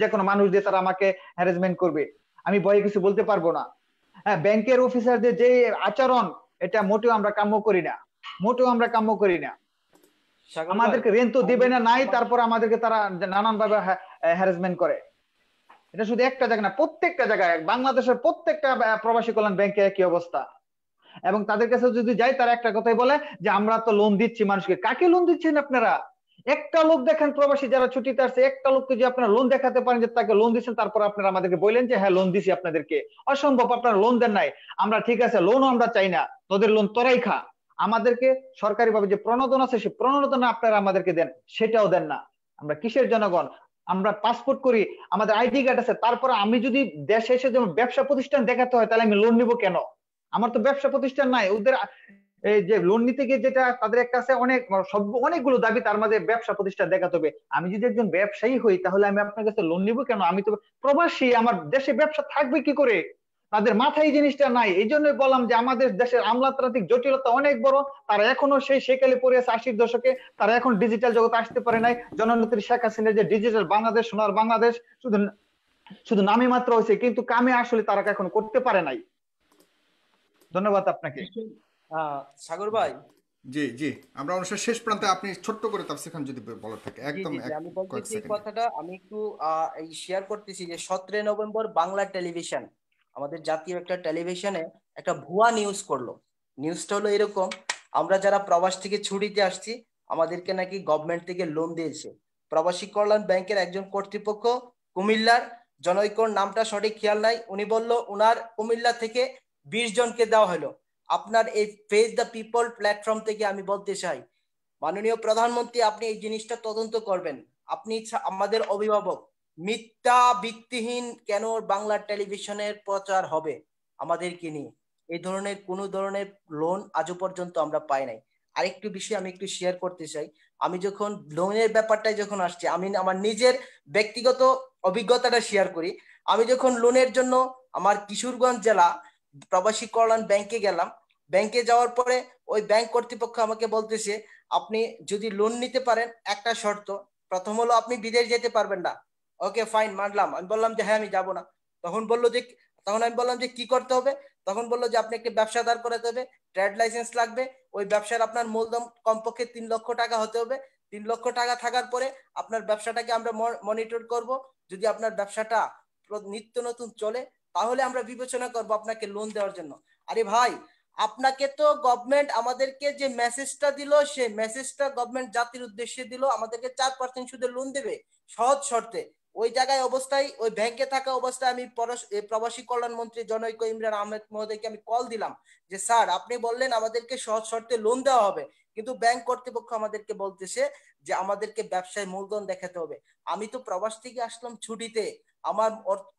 যে কোনো মানুষ দিয়ে তারা আমাকে হ্যারাসমেন্ট করবে আমি ভয়ে কিছু বলতে পারবো না হ্যাঁ ব্যাংকের অফিসারদের যে আচরণ এটা মোটেও আমরা কাম্য করি না মোটেও আমরা কাম্য করি না আমাদেরকে রেন তো দিবে না নাই তারপর আমাদেরকে তারা নানান ভাবে হ্যারাসমেন্ট করে এটা শুধু একটা জায়গা না প্রত্যেকটা জায়গায় বাংলাদেশের প্রত্যেকটা প্রবাসী কল্যাণ ব্যাংকে একই অবস্থা এবং তাদের কাছে যদি যাই তারা একটা কথাই বলে যে আমরা তো লোন দিচ্ছি মানুষকে কাকে লোন দিচ্ছেন আপনারা একটা লোক দেখেন প্রবাসী যারা ছুটিতে আসছে একটা লোককে যে আপনারা লোন দেখাতে পারেন যে তাকে লোন দিচ্ছেন তারপর আপনারা আমাদেরকে বললেন যে হ্যাঁ লোন দিছি আপনাদেরকে অসম্ভব আপনারা লোন দেন নাই আমরা ঠিক আছে লোনও আমরা চাই না তোদের লোন তোরাই খা আমাদেরকে সরকারিভাবে যে প্রণোদন আছে সেই প্রণোদনা আপনারা আমাদেরকে দেন সেটাও দেন না আমরা কিসের জনগণ আমরা পাসপোর্ট করি আমাদের আইডি কার্ড আছে তারপরে আমি যদি দেশে এসে যেমন ব্যবসা প্রতিষ্ঠান দেখাতে হয় তাহলে আমি লোন নিব কেন আমার তো ব্যবসা প্রতিষ্ঠান নাই ওদের এই যে লোন নিতে গিয়ে যেটা তাদের একটা আছে অনেক সব অনেকগুলো দাবি তার মাঝে ব্যবসা প্রতিষ্ঠান দেখাতে হবে আমি যদি একজন ব্যবসায়ী হই তাহলে আমি আপনার কাছে লোন নিব কেন আমি তো প্রবাসী আমার দেশে ব্যবসা থাকবে কি করে তাদের মাথায় জিনিসটা নাই এই জন্যই বললাম যে আমাদের দেশের আমলাতান্ত্রিক জটিলতা অনেক বড় তারা এখনো সেই সেকালে পড়ে আছে আশির দশকে তারা এখন ডিজিটাল জগতে আসতে পারে নাই জননেত্রী শেখ হাসিনার যে ডিজিটাল বাংলাদেশ সোনার বাংলাদেশ শুধু শুধু নামে মাত্র হয়েছে কিন্তু কামে আসলে তারা এখন করতে পারে নাই ধন্যবাদ আপনাকে সাগর ভাই জি জি আমরা অনুষ্ঠান শেষ প্রান্তে আপনি ছোট্ট করে তাফসীর যদি থাকে একদম আমি বলতে কথাটা আমি একটু এই শেয়ার করতেছি যে সতেরো নভেম্বর বাংলা টেলিভিশন আমাদের জাতীয় একটা টেলিভিশনে একটা ভুয়া নিউজ করলো নিউজটা হলো এরকম আমরা যারা প্রবাস থেকে ছুটিতে আসছি আমাদেরকে নাকি গভর্নমেন্ট থেকে লোন দিয়েছে প্রবাসী কল্যাণ ব্যাংকের একজন কর্তৃপক্ষ কুমিল্লার জনৈকর নামটা সঠিক খেয়াল নাই উনি বলল ওনার কুমিল্লা থেকে বিশ জনকে দেওয়া হলো আপনার এই ফেস দ্য পিপল প্ল্যাটফর্ম থেকে আমি বলতে চাই মাননীয় প্রধানমন্ত্রী আপনি এই জিনিসটা তদন্ত করবেন আপনি আমাদের অভিভাবক মিথ্যা ভিত্তিহীন কেন বাংলা টেলিভিশনের প্রচার হবে আমাদেরকে নিয়ে এই ধরনের কোনো ধরনের লোন আজও পর্যন্ত আমরা পাই নাই আরেকটু বিষয় আমি একটু শেয়ার করতে চাই আমি যখন লোনের ব্যাপারটা যখন আসছে আমি আমার নিজের ব্যক্তিগত অভিজ্ঞতাটা শেয়ার করি আমি যখন লোনের জন্য আমার কিশোরগঞ্জ জেলা প্রবাসী কল্যাণ ব্যাংকে গেলাম ব্যাংকে যাওয়ার পরে ওই ব্যাংক কর্তৃপক্ষ আমাকে বলতেছে আপনি যদি লোন নিতে পারেন একটা শর্ত প্রথম হলো আপনি বিদেশ যেতে পারবেন না ওকে ফাইন মানলাম আমি বললাম যে হ্যাঁ আমি যাব না তখন বললো যে তখন আমি বললাম যে কি করতে হবে তখন বললো যে আপনি একটা ব্যবসা দাঁড় করাতে হবে ট্রেড লাইসেন্স লাগবে ওই ব্যবসার আপনার মূলধন কমপক্ষে তিন লক্ষ টাকা হতে হবে তিন লক্ষ টাকা থাকার পরে আপনার ব্যবসাটাকে আমরা মনিটর করব যদি আপনার ব্যবসাটা নিত্য নতুন চলে তাহলে আমরা বিবেচনা করব আপনাকে লোন দেওয়ার জন্য আরে ভাই আপনাকে তো গভর্নমেন্ট আমাদেরকে যে মেসেজটা দিল সে মেসেজটা গভর্নমেন্ট জাতির উদ্দেশ্যে দিল আমাদেরকে চার পার্সেন্ট সুদে লোন দেবে সহজ শর্তে ওই জায়গায় অবস্থায় ওই ব্যাংকে থাকা অবস্থায় আমি প্রবাসী কল্যাণ মন্ত্রী জনৈক ইমরান আহমেদ মহোদয়কে আমি কল দিলাম যে স্যার আপনি বললেন আমাদেরকে সহজ শর্তে লোন দেওয়া হবে কিন্তু ব্যাংক কর্তৃপক্ষ আমাদেরকে বলতেছে যে আমাদেরকে ব্যবসায় মূলধন দেখাতে হবে আমি তো প্রবাস থেকে আসলাম ছুটিতে আমার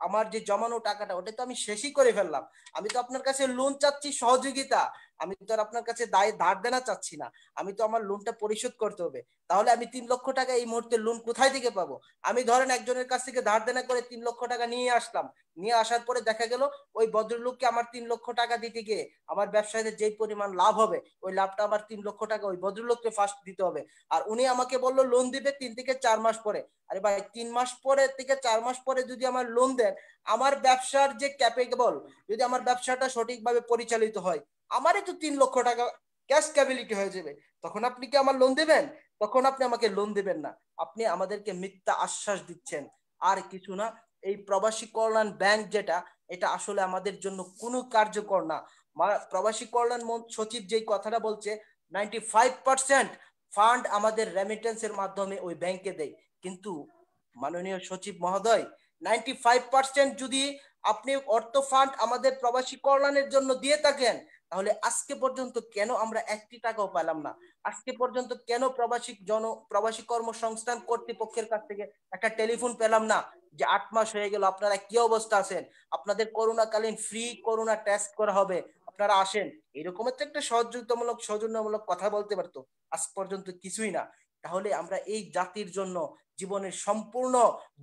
আমার যে জমানো টাকাটা ওটা তো আমি শেষই করে ফেললাম আমি তো আপনার কাছে লোন চাচ্ছি সহযোগিতা আমি তো আর আপনার কাছে দায় ধার দেনা চাচ্ছি না আমি তো আমার লোনটা পরিশোধ করতে হবে তাহলে আমি তিন লক্ষ টাকা এই মুহূর্তে লোন কোথায় থেকে পাবো আমি ধরেন একজনের কাছ থেকে ধার দেনা করে তিন লক্ষ টাকা নিয়ে আসলাম নিয়ে আসার পরে দেখা গেল ওই ভদ্রলোককে আমার তিন লক্ষ টাকা দিতে গিয়ে আমার ব্যবসায়ীদের যেই পরিমাণ লাভ হবে ওই লাভটা আমার তিন লক্ষ টাকা ওই ভদ্রলোককে ফার্স্ট দিতে হবে আর উনি আমাকে বললো লোন দিবে তিন থেকে চার মাস পরে আরে ভাই তিন মাস পরে থেকে চার মাস পরে যদি আমার লোন দেন আমার ব্যবসার যে ক্যাপেবল যদি আমার ব্যবসাটা সঠিকভাবে পরিচালিত হয় আমারই তো তিন লক্ষ টাকা ক্যাশ ক্যাবিলিটি হয়ে যাবে তখন আপনি কি আমার লোন দেবেন তখন আপনি আমাকে লোন দেবেন না আপনি আমাদেরকে মিথ্যা আশ্বাস দিচ্ছেন আর কিছু না এই প্রবাসী কল্যাণ ব্যাংক যেটা এটা আসলে আমাদের জন্য কোনো কার্যকর না প্রবাসী কল্যাণ সচিব যেই কথাটা বলছে নাইনটি ফাইভ পার্সেন্ট ফান্ড আমাদের রেমিটেন্সের মাধ্যমে ওই ব্যাংকে দেয় কিন্তু মাননীয় সচিব মহোদয় নাইনটি ফাইভ পার্সেন্ট যদি আপনি অর্থ ফান্ড আমাদের প্রবাসী কল্যাণের জন্য দিয়ে থাকেন তাহলে আজকে পর্যন্ত কেন আমরা একটি টাকাও পেলাম না আজকে পর্যন্ত কেন প্রবাসী জন প্রবাসী কর্মসংস্থান কর্তৃপক্ষের কাছ থেকে একটা টেলিফোন পেলাম না যে আট মাস হয়ে গেল আপনারা কি অবস্থা আছেন আপনাদের করোনাকালীন ফ্রি করোনা টেস্ট করা হবে আপনারা আসেন এরকম তো একটা সহযোগিতামূলক সৌজন্যমূলক কথা বলতে পারতো আজ পর্যন্ত কিছুই না তাহলে আমরা এই জাতির জন্য জীবনের সম্পূর্ণ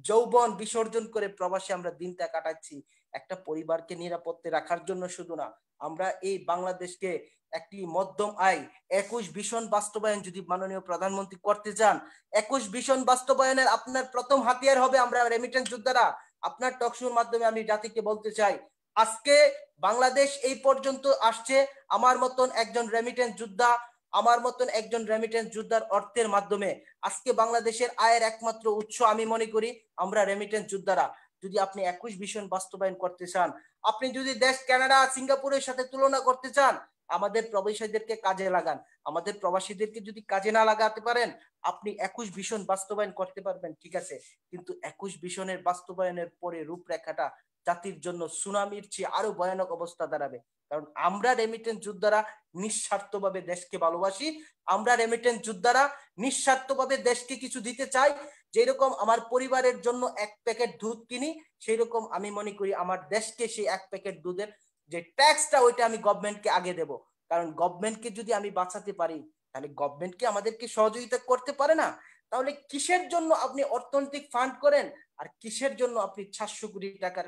যৌবন বিসর্জন করে প্রবাসে আমরা দিনটা কাটাচ্ছি একটা পরিবারকে নিরাপত্তে রাখার জন্য শুধু না আমরা এই বাংলাদেশকে একটি মধ্যম আয় একুশ ভীষণ বাস্তবায়ন যদি মাননীয় প্রধানমন্ত্রী করতে চান একুশ ভীষণ বাস্তবায়নের আপনার প্রথম হাতিয়ার হবে আমরা রেমিটেন্স যোদ্ধারা আপনার টকশোর মাধ্যমে আমি জাতিকে বলতে চাই আজকে বাংলাদেশ এই পর্যন্ত আসছে আমার মতন একজন রেমিটেন্স যোদ্ধা আমার মতন একজন রেমিটেন্স যোদ্ধার অর্থের মাধ্যমে আজকে বাংলাদেশের আয়ের একমাত্র উৎস আমি মনে করি আমরা রেমিটেন্স যোদ্ধারা যদি আপনি একুশ ভিশন বাস্তবায়ন করতে চান আপনি যদি দেশ কানাডা সিঙ্গাপুরের সাথে তুলনা করতে চান আমাদের প্রবাসীদেরকে কাজে লাগান আমাদের প্রবাসীদেরকে যদি কাজে না লাগাতে পারেন আপনি একুশ ভীষণ বাস্তবায়ন করতে পারবেন ঠিক আছে কিন্তু একুশ ভীষণের বাস্তবায়নের পরে রূপরেখাটা জাতির জন্য সুনামির চেয়ে আরো ভয়ানক অবস্থা দাঁড়াবে কারণ আমরা রেমিটেন্স যোদ্ধারা নিঃস্বার্থভাবে দেশকে ভালোবাসি আমরা রেমিটেন্স যোদ্ধারা নিঃস্বার্থভাবে দেশকে কিছু দিতে চাই যেরকম আমার পরিবারের জন্য এক প্যাকেট দুধ কিনি সেই রকম আমি মনে করি আমার দেশকে সেই এক প্যাকেট দুধের যে ট্যাক্সটা ওইটা আমি গভর্নমেন্টকে আগে দেব কারণ গভর্নমেন্টকে যদি আমি বাঁচাতে পারি তাহলে গভর্নমেন্টকে আমাদেরকে সহযোগিতা করতে পারে না তাহলে কিসের জন্য আপনি অর্থনৈতিক ফান্ড করেন আর কিসের জন্য আপনি সাতশো কোটি টাকার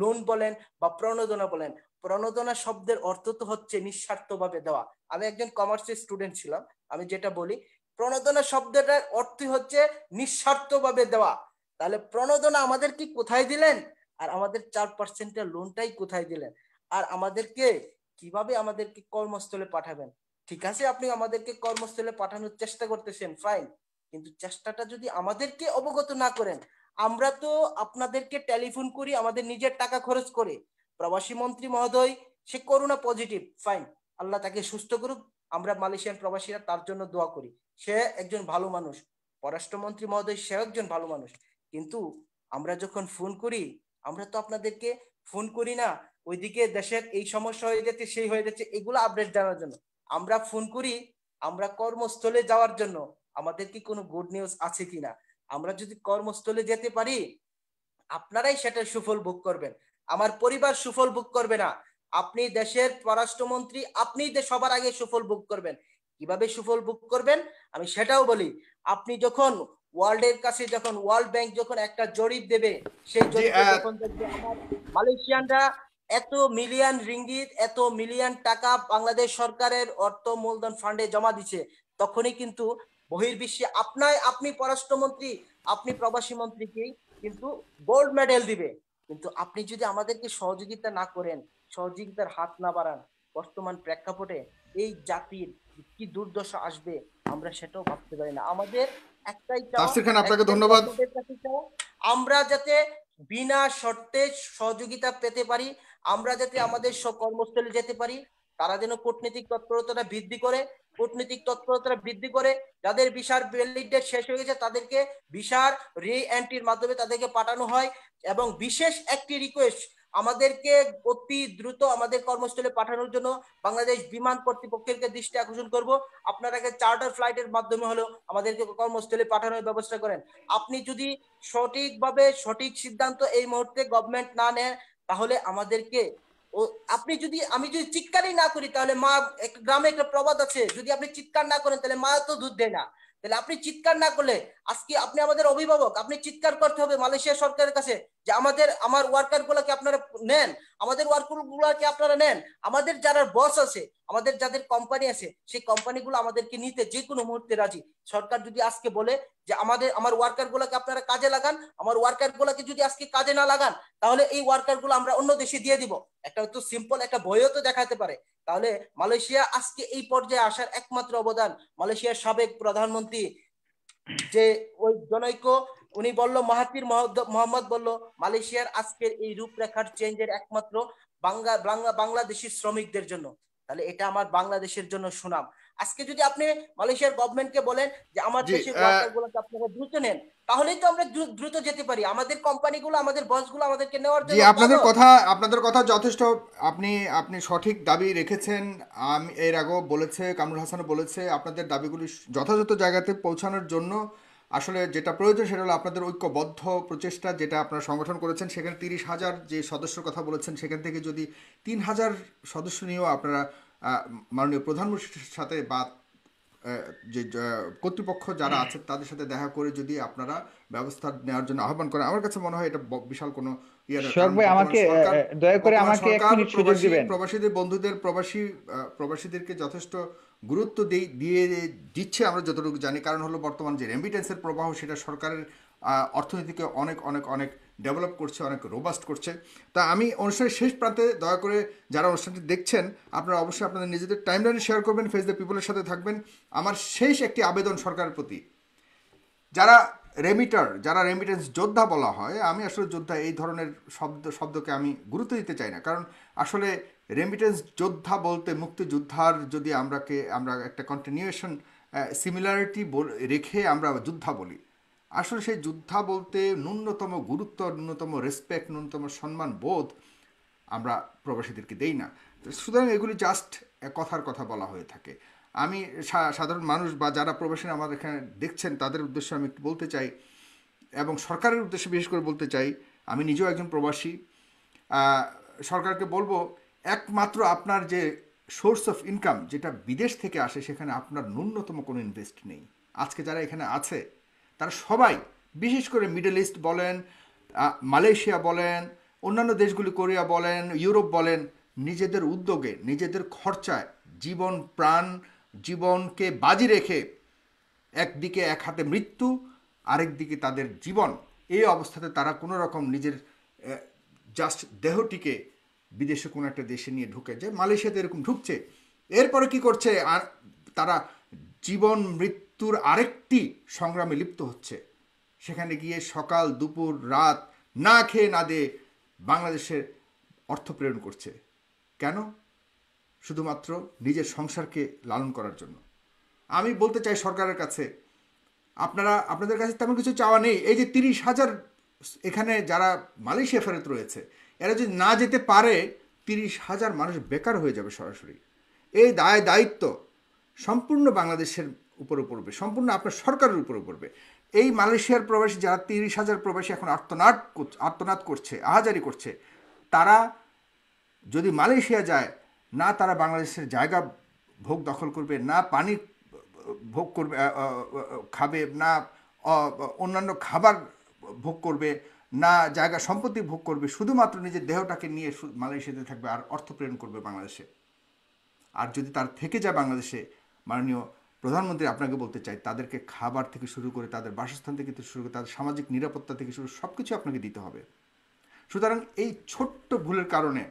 লোন বলেন বা প্রণোদনা বলেন প্রণোদনা শব্দের অর্থ তো হচ্ছে নিঃস্বার্থভাবে দেওয়া আমি একজন কমার্সের স্টুডেন্ট ছিলাম আমি যেটা বলি প্রণোদনা শব্দটার অর্থ হচ্ছে নিঃস্বার্থভাবে দেওয়া তাহলে প্রণোদনা আমাদের কি কোথায় দিলেন আর আমাদের চার পার্সেন্টের লোনটাই কোথায় দিলেন আর আমাদেরকে কিভাবে আমাদেরকে কর্মস্থলে পাঠাবেন ঠিক আছে আপনি আমাদেরকে কর্মস্থলে পাঠানোর চেষ্টা করতেছেন ফাইন কিন্তু চেষ্টাটা যদি আমাদেরকে অবগত না করেন আমরা তো আপনাদেরকে টেলিফোন করি আমাদের নিজের টাকা খরচ করে প্রবাসী মন্ত্রী মহোদয় সে করোনা পজিটিভ ফাইন আল্লাহ তাকে সুস্থ করুক আমরা মালয়েশিয়ান প্রবাসীরা তার জন্য দোয়া করি সে একজন ভালো মানুষ পররাষ্ট্রমন্ত্রী মহোদয় সেও একজন ভালো মানুষ কিন্তু আমরা যখন ফোন করি আমরা তো আপনাদেরকে ফোন করি না ওইদিকে দেশের এই সমস্যা হয়ে যাচ্ছে সেই হয়ে যাচ্ছে এগুলো আপডেট জানার জন্য আমরা ফোন করি আমরা কর্মস্থলে যাওয়ার জন্য আমাদের কি কোনো গুড নিউজ আছে কিনা আমরা যদি কর্মস্থলে যেতে পারি আপনারাই সেটা সুফল ভোগ করবেন আমার পরিবার সুফল ভোগ করবে না আপনি দেশের পররাষ্ট্রমন্ত্রী আপনি সবার আগে সুফল ভোগ করবেন কিভাবে সুফল ভোগ করবেন আমি সেটাও বলি আপনি যখন ওয়ার্ল্ডের কাছে যখন ওয়ার্ল্ড ব্যাংক যখন একটা জরিপ দেবে সেই জরিপ যখন মালয়েশিয়ানরা এত মিলিয়ন রিঙ্গিত এত মিলিয়ন টাকা বাংলাদেশ সরকারের অর্থ মূলধন ফান্ডে জমা দিছে তখনই কিন্তু বহির্বিশ্বে আপনার আপনি পররাষ্ট্রমন্ত্রী আপনি প্রবাসী মন্ত্রীকেই কিন্তু গোল্ড মেডেল দিবে কিন্তু আপনি যদি আমাদেরকে সহযোগিতা না করেন সহযোগিতার হাত না বাড়ান বর্তমান প্রেক্ষাপটে এই জাতির কি দুর্দশা আসবে আমরা সেটাও ভাবতে পারি না আমাদের একটাই আপনাকে ধন্যবাদ আমরা যাতে বিনা শর্তে সহযোগিতা পেতে পারি আমরা যাতে আমাদের কর্মস্থলে যেতে পারি তারা যেন কূটনৈতিক তৎপরতাটা বৃদ্ধি করে কূটনৈতিক তৎপরতা বৃদ্ধি করে যাদের ভিসার ভ্যালিড ডেট শেষ হয়ে গেছে তাদেরকে ভিসার রি এন্ট্রির মাধ্যমে তাদেরকে পাঠানো হয় এবং বিশেষ একটি রিকোয়েস্ট আমাদেরকে অতি দ্রুত আমাদের কর্মস্থলে পাঠানোর জন্য বাংলাদেশ বিমান কর্তৃপক্ষের দৃষ্টি আকর্ষণ করব আপনারাকে চার্টার ফ্লাইটের মাধ্যমে হলো আমাদেরকে কর্মস্থলে পাঠানোর ব্যবস্থা করেন আপনি যদি সঠিকভাবে সঠিক সিদ্ধান্ত এই মুহূর্তে গভর্নমেন্ট না নেয় তাহলে আমাদেরকে ও আপনি যদি আমি যদি চিৎকারই না করি তাহলে মা গ্রামে একটা প্রবাদ আছে যদি আপনি চিৎকার না করেন তাহলে মা তো দুধ দেয় না তাহলে আপনি চিৎকার না করলে আজকে আপনি আমাদের অভিভাবক আপনি চিৎকার করতে হবে মালয়েশিয়া সরকারের কাছে যে আমাদের আমার ওয়ার্কার গুলাকে আপনারা নেন আমাদের ওয়ার্কার গুলাকে আপনারা নেন আমাদের যারা বস আছে আমাদের যাদের কোম্পানি আছে সেই কোম্পানিগুলো আমাদেরকে নিতে যে কোনো মুহূর্তে রাজি সরকার যদি আজকে বলে যে আমাদের আমার ওয়ার্কার গুলাকে আপনারা কাজে লাগান আমার ওয়ার্কার গুলাকে যদি আজকে কাজে না লাগান তাহলে এই ওয়ার্কার গুলো আমরা অন্য দেশে দিয়ে দিব একটা তো সিম্পল একটা বইও তো দেখাতে পারে তাহলে মালয়েশিয়া আজকে এই পর্যায়ে আসার একমাত্র অবদান মালয়েশিয়ার সাবেক প্রধানমন্ত্রী যে ওই জনৈক উনি বলল মাহাতির মোহাম্মদ বলল মালয়েশিয়ার আজকের এই রূপরেখার চেঞ্জের একমাত্র বাংলা বাংলাদেশি শ্রমিকদের জন্য তাহলে এটা আমার বাংলাদেশের জন্য সুনাম আজকে যদি আপনি মালয়েশিয়ার গভর্নমেন্টকে বলেন যে আমার দেশের ওয়ার্কারগুলোকে আপনারা দ্রুত নেন তাহলেই তো আমরা দ্রুত যেতে পারি আমাদের কোম্পানিগুলো আমাদের বসগুলো আমাদেরকে নেওয়ার জন্য আপনাদের কথা আপনাদের কথা যথেষ্ট আপনি আপনি সঠিক দাবি রেখেছেন আমি এর আগেও বলেছে কামরুল হাসান বলেছে আপনাদের দাবিগুলি যথাযথ জায়গাতে পৌঁছানোর জন্য আসলে যেটা প্রয়োজন সেটা হলো আপনাদের ঐক্যবদ্ধ প্রচেষ্টা যেটা আপনারা সংগঠন করেছেন সেখানে তিরিশ হাজার যে সদস্যর কথা বলেছেন সেখান থেকে যদি তিন হাজার সদস্য নিয়েও আপনারা মাননীয় প্রধানমন্ত্রীর সাথে বা যে কর্তৃপক্ষ যারা আছে তাদের সাথে দেখা করে যদি আপনারা ব্যবস্থা নেওয়ার জন্য আহ্বান করেন আমার কাছে মনে হয় এটা বিশাল কোনো প্রবাসীদের বন্ধুদের প্রবাসী প্রবাসীদেরকে যথেষ্ট গুরুত্ব দিয়ে দিচ্ছে আমরা যতটুকু জানি কারণ হলো বর্তমান যে রেমিটেন্সের প্রবাহ সেটা সরকারের অর্থনীতিকে অনেক অনেক অনেক ডেভেলপ করছে অনেক রোবাস্ট করছে তা আমি অনুষ্ঠানের শেষ প্রান্তে দয়া করে যারা অনুষ্ঠানটি দেখছেন আপনারা অবশ্যই আপনাদের নিজেদের টাইমলাইনে শেয়ার করবেন ফেস দ্য পিপলের সাথে থাকবেন আমার শেষ একটি আবেদন সরকারের প্রতি যারা রেমিটার যারা রেমিটেন্স যোদ্ধা বলা হয় আমি আসলে যোদ্ধা এই ধরনের শব্দ শব্দকে আমি গুরুত্ব দিতে চাই না কারণ আসলে রেমিটেন্স যোদ্ধা বলতে মুক্তিযোদ্ধার যদি আমরাকে আমরা একটা কন্টিনিউয়েশন সিমিলারিটি রেখে আমরা যোদ্ধা বলি আসলে সেই যোদ্ধা বলতে ন্যূনতম গুরুত্ব ন্যূনতম রেসপেক্ট ন্যূনতম সম্মান বোধ আমরা প্রবাসীদেরকে দেই না সুতরাং এগুলি জাস্ট কথার কথা বলা হয়ে থাকে আমি সাধারণ মানুষ বা যারা প্রবাসীরা আমাদের এখানে দেখছেন তাদের উদ্দেশ্যে আমি বলতে চাই এবং সরকারের উদ্দেশ্যে বিশেষ করে বলতে চাই আমি নিজেও একজন প্রবাসী সরকারকে বলবো একমাত্র আপনার যে সোর্স অফ ইনকাম যেটা বিদেশ থেকে আসে সেখানে আপনার ন্যূনতম কোনো ইনভেস্ট নেই আজকে যারা এখানে আছে তারা সবাই বিশেষ করে মিডল ইস্ট বলেন মালয়েশিয়া বলেন অন্যান্য দেশগুলি কোরিয়া বলেন ইউরোপ বলেন নিজেদের উদ্যোগে নিজেদের খরচায় জীবন প্রাণ জীবনকে বাজি রেখে একদিকে এক হাতে মৃত্যু আরেক দিকে তাদের জীবন এই অবস্থাতে তারা কোনো রকম নিজের জাস্ট দেহটিকে বিদেশে কোনো একটা দেশে নিয়ে ঢুকে যায় মালয়েশিয়াতে এরকম ঢুকছে এরপরে কি করছে আর তারা জীবন মৃত্যু মৃত্যুর আরেকটি সংগ্রামে লিপ্ত হচ্ছে সেখানে গিয়ে সকাল দুপুর রাত না খেয়ে না দিয়ে বাংলাদেশের অর্থ প্রেরণ করছে কেন শুধুমাত্র নিজের সংসারকে লালন করার জন্য আমি বলতে চাই সরকারের কাছে আপনারা আপনাদের কাছে তেমন কিছু চাওয়া নেই এই যে তিরিশ হাজার এখানে যারা মালয়েশিয়া ফেরত রয়েছে এরা যদি না যেতে পারে তিরিশ হাজার মানুষ বেকার হয়ে যাবে সরাসরি এই দায় দায়িত্ব সম্পূর্ণ বাংলাদেশের উপরে পড়বে সম্পূর্ণ আপনার সরকারের উপরে পড়বে এই মালয়েশিয়ার প্রবাসী যারা তিরিশ হাজার প্রবাসী এখন আর্তনাদ আর্তনাদ করছে আহাজারি করছে তারা যদি মালয়েশিয়া যায় না তারা বাংলাদেশের জায়গা ভোগ দখল করবে না পানি ভোগ করবে খাবে না অন্যান্য খাবার ভোগ করবে না জায়গা সম্পত্তি ভোগ করবে শুধুমাত্র নিজের দেহটাকে নিয়ে মালয়েশিয়াতে থাকবে আর অর্থ প্রেরণ করবে বাংলাদেশে আর যদি তার থেকে যায় বাংলাদেশে মাননীয় প্রধানমন্ত্রী আপনাকে বলতে চাই তাদেরকে খাবার থেকে শুরু করে তাদের বাসস্থান থেকে শুরু করে তাদের সামাজিক নিরাপত্তা থেকে শুরু সব কিছু আপনাকে দিতে হবে সুতরাং এই ছোট্ট ভুলের কারণে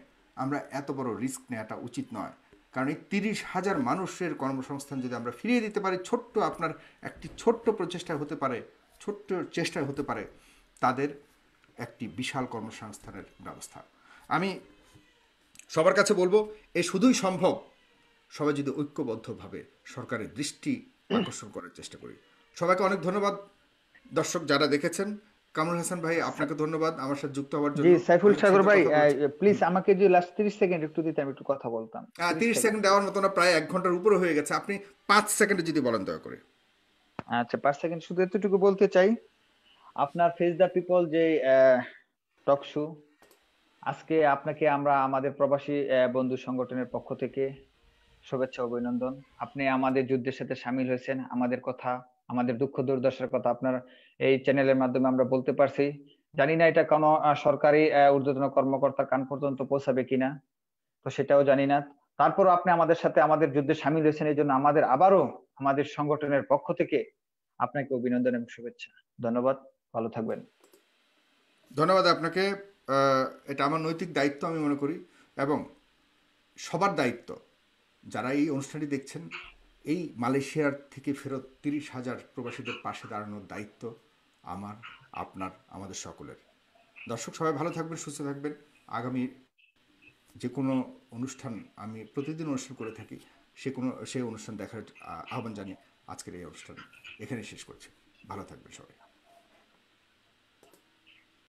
আমরা এত বড় রিস্ক নেওয়াটা উচিত নয় কারণ এই তিরিশ হাজার মানুষের কর্মসংস্থান যদি আমরা ফিরিয়ে দিতে পারি ছোট্ট আপনার একটি ছোট্ট প্রচেষ্টা হতে পারে ছোট্ট চেষ্টা হতে পারে তাদের একটি বিশাল কর্মসংস্থানের ব্যবস্থা আমি সবার কাছে বলবো এ শুধুই সম্ভব সবাই যদি ঐক্যবদ্ধভাবে সরকারের দৃষ্টি আকর্ষণ করার চেষ্টা করি সবাইকে অনেক ধন্যবাদ দর্শক যারা দেখেছেন কামরুল হাসান ভাই আপনাকে ধন্যবাদ আমার সাথে যুক্ত হওয়ার জন্য জি সাইফুল সাগর ভাই প্লিজ আমাকে যে লাস্ট 30 সেকেন্ড একটু দিতে আমি একটু কথা বলতাম 30 হ্যাঁ, সেকেন্ড দেওয়ার মতো না প্রায় 1 ঘন্টার উপরে হয়ে গেছে আপনি 5 সেকেন্ডে যদি বলেন দয়া করে আচ্ছা 5 সেকেন্ড শুধু এতটুকু বলতে চাই আপনার ফেস দ্য পিপল যে টক শো আজকে আপনাকে আমরা আমাদের প্রবাসী বন্ধু সংগঠনের পক্ষ থেকে শুভেচ্ছা অভিনন্দন আপনি আমাদের যুদ্ধের সাথে সামিল হয়েছেন আমাদের কথা আমাদের দুঃখ দুর্দশার কথা আপনার এই চ্যানেলের মাধ্যমে আমরা বলতে পারছি জানি না এটা কোনো সরকারি ঊর্ধ্বতন কর্মকর্তার কান পর্যন্ত পৌঁছাবে কিনা তো সেটাও জানি না তারপরও আপনি আমাদের সাথে আমাদের যুদ্ধে সামিল হয়েছেন এই জন্য আমাদের আবারও আমাদের সংগঠনের পক্ষ থেকে আপনাকে অভিনন্দন এবং শুভেচ্ছা ধন্যবাদ ভালো থাকবেন ধন্যবাদ আপনাকে এটা আমার নৈতিক দায়িত্ব আমি মনে করি এবং সবার দায়িত্ব যারা এই অনুষ্ঠানটি দেখছেন এই মালয়েশিয়ার থেকে ফেরত তিরিশ হাজার প্রবাসীদের পাশে দাঁড়ানোর দায়িত্ব আমার আপনার আমাদের সকলের দর্শক সবাই ভালো থাকবেন সুস্থ থাকবেন আগামী যে কোনো অনুষ্ঠান আমি প্রতিদিন অনুষ্ঠান করে থাকি সে কোনো সেই অনুষ্ঠান দেখার আহ্বান জানিয়ে আজকের এই অনুষ্ঠান এখানে শেষ করছি ভালো থাকবেন সবাই